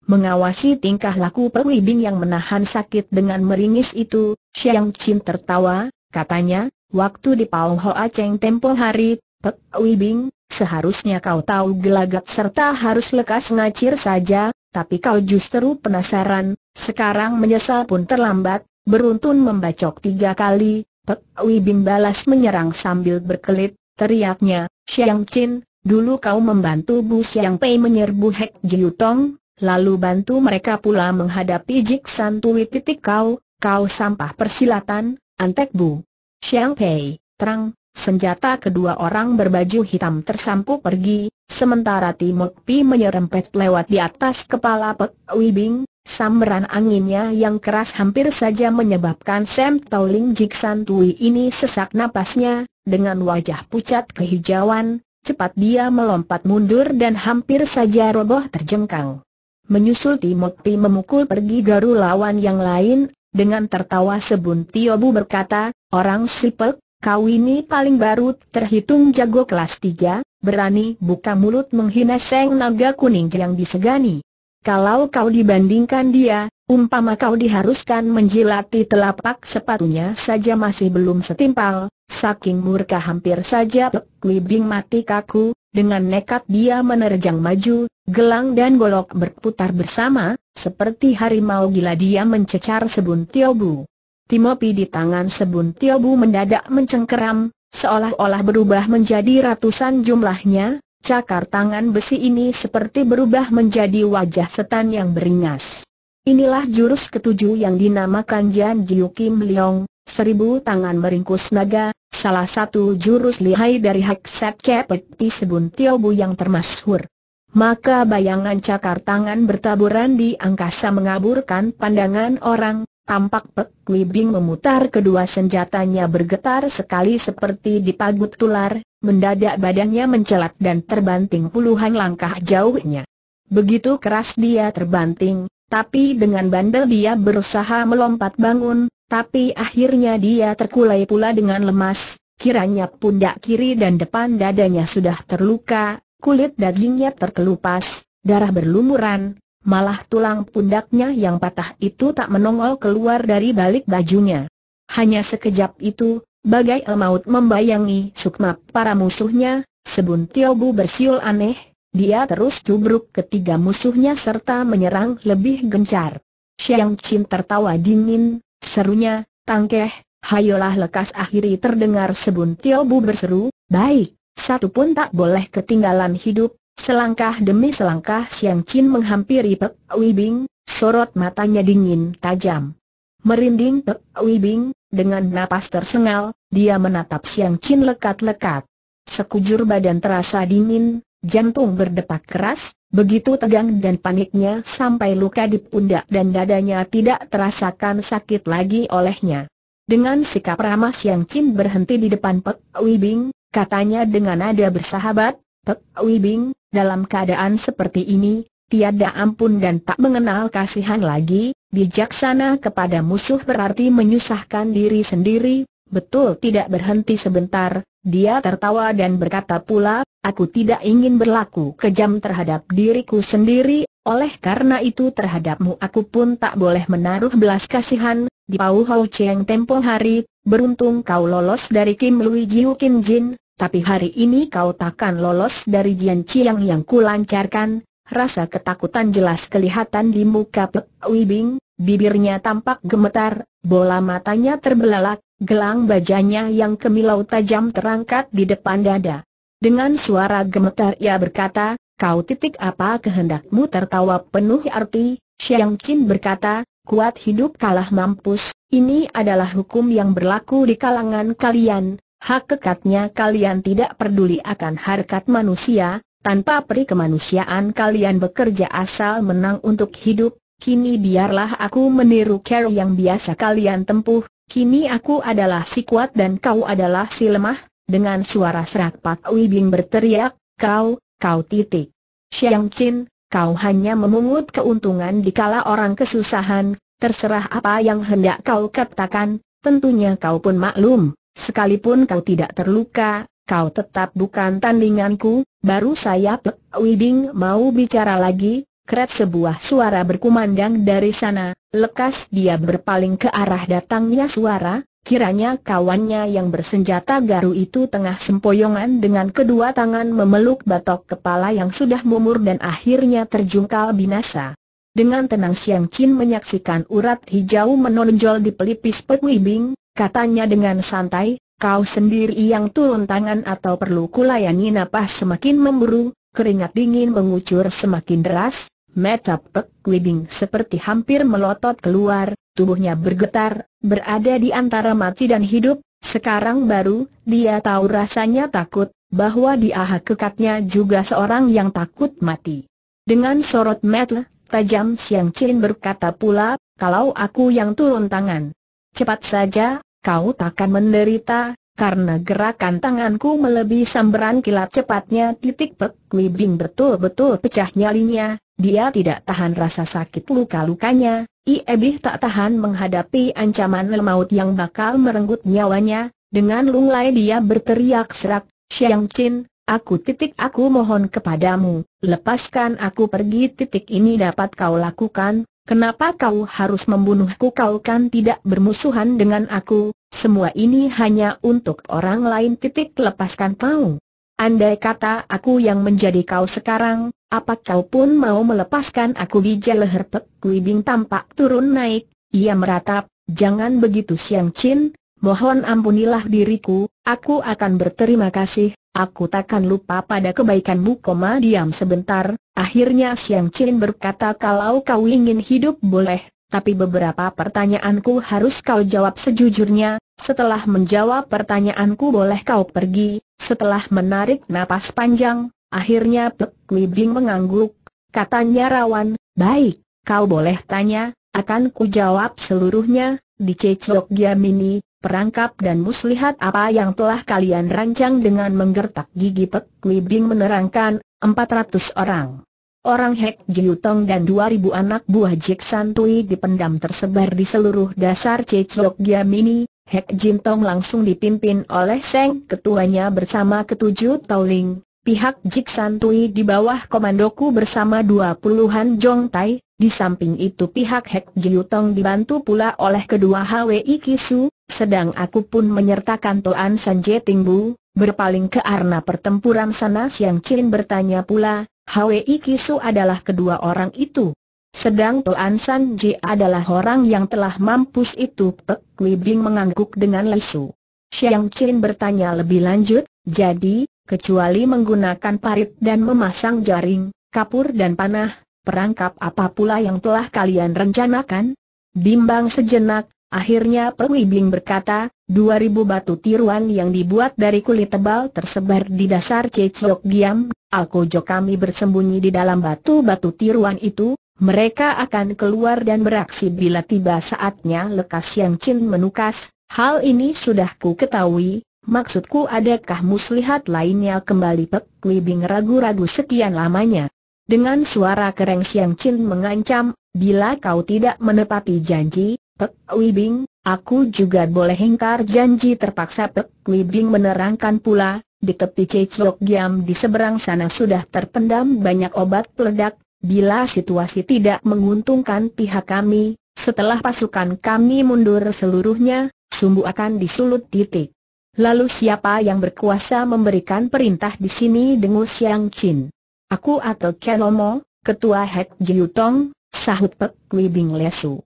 Mengawasi tingkah laku Perwibing yang menahan sakit dengan meringis itu, Xiang Chin tertawa, katanya, waktu di Pao Ho Hoa Cheng tempo hari, Perwibing, seharusnya kau tahu gelagat serta harus lekas ngacir saja, tapi kau justru penasaran, sekarang menyesal pun terlambat, beruntun membacok tiga kali, Perwibing balas menyerang sambil berkelit, teriaknya, Xiang Chin, dulu kau membantu Bu Xiang Pei menyerbu Hek Jiu Tong, lalu bantu mereka pula menghadapi Jik Santui titik kau, kau sampah persilatan, antek bu. Xiang Pei, terang, senjata kedua orang berbaju hitam tersampu pergi, sementara Timok Pi menyerempet lewat di atas kepala Pek Wibing, Samberan anginnya yang keras hampir saja menyebabkan Sam Tauling Jik Tui ini sesak napasnya, dengan wajah pucat kehijauan, cepat dia melompat mundur dan hampir saja roboh terjengkang. Menyusul Timothy memukul pergi garu lawan yang lain, dengan tertawa sebun Tiobu berkata, Orang sipek, kau ini paling baru terhitung jago kelas 3, berani buka mulut menghina Seng Naga Kuning yang disegani. Kalau kau dibandingkan dia, umpama kau diharuskan menjilati telapak sepatunya saja masih belum setimpal, saking murka hampir saja Pek Bing mati kaku, dengan nekat dia menerjang maju, gelang dan golok berputar bersama, seperti harimau gila dia mencecar Sebun Tiobu. Timopi di tangan Sebun Tiobu mendadak mencengkeram, seolah-olah berubah menjadi ratusan jumlahnya, cakar tangan besi ini seperti berubah menjadi wajah setan yang beringas. Inilah jurus ketujuh yang dinamakan Jan Jiu Kim Leong, seribu tangan meringkus naga, salah satu jurus lihai dari Hak Set Kepet Tio Tiobu yang termasyhur. Maka bayangan cakar tangan bertaburan di angkasa mengaburkan pandangan orang, tampak Pek Bing memutar kedua senjatanya bergetar sekali seperti dipagut tular, mendadak badannya mencelat dan terbanting puluhan langkah jauhnya. Begitu keras dia terbanting, tapi dengan bandel dia berusaha melompat bangun, tapi akhirnya dia terkulai pula dengan lemas, kiranya pundak kiri dan depan dadanya sudah terluka, kulit dagingnya terkelupas, darah berlumuran, malah tulang pundaknya yang patah itu tak menongol keluar dari balik bajunya. Hanya sekejap itu, bagai emaut membayangi sukma para musuhnya, sebun Tiobu bersiul aneh, dia terus cubruk ketiga musuhnya serta menyerang lebih gencar. Xiang Qin tertawa dingin, serunya, tangkeh, hayolah lekas akhiri terdengar sebun bu berseru, baik, satu pun tak boleh ketinggalan hidup, selangkah demi selangkah Xiang Qin menghampiri Pek Bing, sorot matanya dingin tajam. Merinding Pek Bing dengan napas tersengal, dia menatap Xiang Qin lekat-lekat. Sekujur badan terasa dingin, Jantung berdetak keras, begitu tegang dan paniknya sampai luka di pundak dan dadanya tidak terasakan sakit lagi olehnya. Dengan sikap ramah Siang Chin berhenti di depan Pek Bing, katanya dengan nada bersahabat, Pek Bing, dalam keadaan seperti ini, tiada ampun dan tak mengenal kasihan lagi, bijaksana kepada musuh berarti menyusahkan diri sendiri, betul tidak berhenti sebentar, dia tertawa dan berkata pula, aku tidak ingin berlaku kejam terhadap diriku sendiri, oleh karena itu terhadapmu aku pun tak boleh menaruh belas kasihan, di Pau Hau Cheng tempo hari, beruntung kau lolos dari Kim Lui Jiu Kim Jin, tapi hari ini kau takkan lolos dari Jian Chiang yang kulancarkan, rasa ketakutan jelas kelihatan di muka Pek Wibing, bibirnya tampak gemetar, bola matanya terbelalak, Gelang bajanya yang kemilau tajam terangkat di depan dada. Dengan suara gemetar ia berkata, kau titik apa kehendakmu tertawa penuh arti, Xiang Qin berkata, kuat hidup kalah mampus, ini adalah hukum yang berlaku di kalangan kalian, hak kekatnya kalian tidak peduli akan harkat manusia, tanpa peri kemanusiaan kalian bekerja asal menang untuk hidup, kini biarlah aku meniru cara yang biasa kalian tempuh, Kini aku adalah si kuat dan kau adalah si lemah, dengan suara serak Pak Wibing berteriak, kau, kau titik. Xiang Chin, kau hanya memungut keuntungan dikala orang kesusahan, terserah apa yang hendak kau katakan, tentunya kau pun maklum, sekalipun kau tidak terluka, kau tetap bukan tandinganku, baru saya Pak Wibing mau bicara lagi, Kret sebuah suara berkumandang dari sana, lekas dia berpaling ke arah datangnya suara, kiranya kawannya yang bersenjata garu itu tengah sempoyongan dengan kedua tangan memeluk batok kepala yang sudah mumur dan akhirnya terjungkal binasa. Dengan tenang Siang Chin menyaksikan urat hijau menonjol di pelipis Pek Bing, katanya dengan santai, kau sendiri yang turun tangan atau perlu kulayani napas semakin memburu, keringat dingin mengucur semakin deras, Mata Pek Wibing seperti hampir melotot keluar, tubuhnya bergetar, berada di antara mati dan hidup, sekarang baru, dia tahu rasanya takut, bahwa di ahak kekatnya juga seorang yang takut mati. Dengan sorot mata, tajam Siang Chin berkata pula, kalau aku yang turun tangan. Cepat saja, kau takkan menderita, karena gerakan tanganku melebihi sambaran kilat cepatnya titik pek Kui Bing betul-betul pecah nyalinya, dia tidak tahan rasa sakit luka-lukanya, Iebih tak tahan menghadapi ancaman lemaut yang bakal merenggut nyawanya, dengan lunglai dia berteriak serak, Xiang Chin, aku titik aku mohon kepadamu, lepaskan aku pergi titik ini dapat kau lakukan, Kenapa kau harus membunuhku kau kan tidak bermusuhan dengan aku, semua ini hanya untuk orang lain titik lepaskan kau. Andai kata aku yang menjadi kau sekarang, apa kau pun mau melepaskan aku Bijak leher Pek Kui Bing tampak turun naik, ia meratap, jangan begitu Siang Chin, mohon ampunilah diriku, aku akan berterima kasih Aku takkan lupa pada kebaikanmu, koma diam sebentar. Akhirnya Siang Chin berkata kalau kau ingin hidup boleh, tapi beberapa pertanyaanku harus kau jawab sejujurnya. Setelah menjawab pertanyaanku boleh kau pergi. Setelah menarik napas panjang, akhirnya Pek Bing mengangguk. Katanya rawan, baik, kau boleh tanya, akan ku jawab seluruhnya, di Cecok Giamini, perangkap dan muslihat apa yang telah kalian rancang dengan menggertak gigi Pek Kui Bing menerangkan, 400 orang. Orang Hek Jiutong dan 2000 anak buah Jik Santui dipendam tersebar di seluruh dasar Cecok Giamini, Hek Jintong langsung dipimpin oleh Seng ketuanya bersama ketujuh Tauling, pihak Jik Santui di bawah komandoku bersama dua puluhan Jong Tai, di samping itu pihak Hek Jiutong dibantu pula oleh kedua HWI Kisu, sedang aku pun menyertakan Toan Sanje Tingbu, berpaling ke arna pertempuran sana Siang Chin bertanya pula, Hwi Kisu adalah kedua orang itu. Sedang Toan San adalah orang yang telah mampus itu Pek Kui Bing mengangguk dengan lesu. Siang Chin bertanya lebih lanjut, jadi, kecuali menggunakan parit dan memasang jaring, kapur dan panah, perangkap apa pula yang telah kalian rencanakan? Bimbang sejenak, Akhirnya Bing berkata, 2000 batu tiruan yang dibuat dari kulit tebal tersebar di dasar Cecok Diam, Alkojo kami bersembunyi di dalam batu-batu tiruan itu, mereka akan keluar dan beraksi bila tiba saatnya lekas yang Chin menukas, hal ini sudah ku ketahui, maksudku adakah muslihat lainnya kembali Pek Bing ragu-ragu sekian lamanya. Dengan suara kereng Siang Chin mengancam, bila kau tidak menepati janji, Pek Wibing, aku juga boleh hingkar janji terpaksa Pek Wibing menerangkan pula, di tepi Cecok Giam di seberang sana sudah terpendam banyak obat peledak, bila situasi tidak menguntungkan pihak kami, setelah pasukan kami mundur seluruhnya, sumbu akan disulut titik. Lalu siapa yang berkuasa memberikan perintah di sini Dengan Siang Chin? Aku atau Kenomo, Ketua Hek Tong, sahut Pek Wibing Lesu.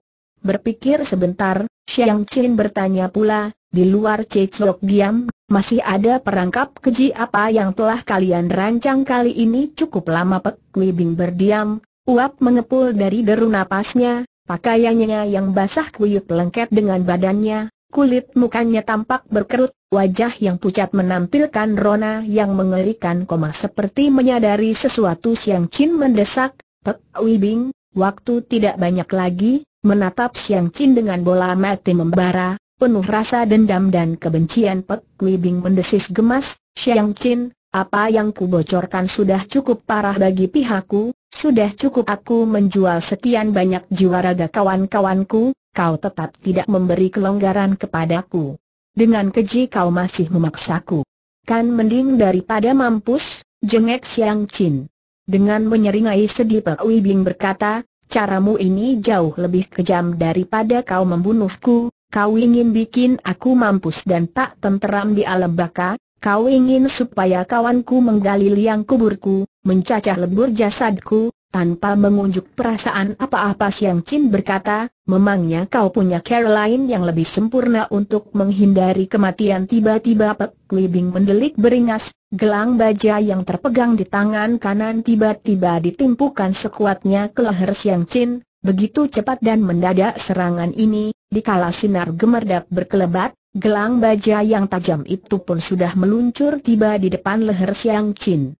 Berpikir sebentar, Xiang Qin bertanya pula, di luar Cecok diam, masih ada perangkap keji apa yang telah kalian rancang kali ini cukup lama Pek Kui Bing berdiam, uap mengepul dari deru napasnya, pakaiannya yang basah kuyup lengket dengan badannya, kulit mukanya tampak berkerut, wajah yang pucat menampilkan rona yang mengerikan koma seperti menyadari sesuatu Xiang Qin mendesak, Pek Kui Bing, waktu tidak banyak lagi, menatap Siang Chin dengan bola mati membara, penuh rasa dendam dan kebencian Pek Kui Bing mendesis gemas, Siang Chin, apa yang ku bocorkan sudah cukup parah bagi pihakku, sudah cukup aku menjual sekian banyak jiwa raga kawan-kawanku, kau tetap tidak memberi kelonggaran kepadaku. Dengan keji kau masih memaksaku. Kan mending daripada mampus, jengek Siang Chin. Dengan menyeringai sedih Pak Wibing berkata, caramu ini jauh lebih kejam daripada kau membunuhku, kau ingin bikin aku mampus dan tak tenteram di alam baka, kau ingin supaya kawanku menggali liang kuburku, mencacah lebur jasadku, tanpa mengunjuk perasaan apa-apa Siang Chin berkata, memangnya kau punya Caroline yang lebih sempurna untuk menghindari kematian tiba-tiba Pek Kui Bing mendelik beringas, gelang baja yang terpegang di tangan kanan tiba-tiba ditimpukan sekuatnya ke leher Siang Chin, begitu cepat dan mendadak serangan ini, dikala sinar gemerdap berkelebat, gelang baja yang tajam itu pun sudah meluncur tiba di depan leher Siang Chin.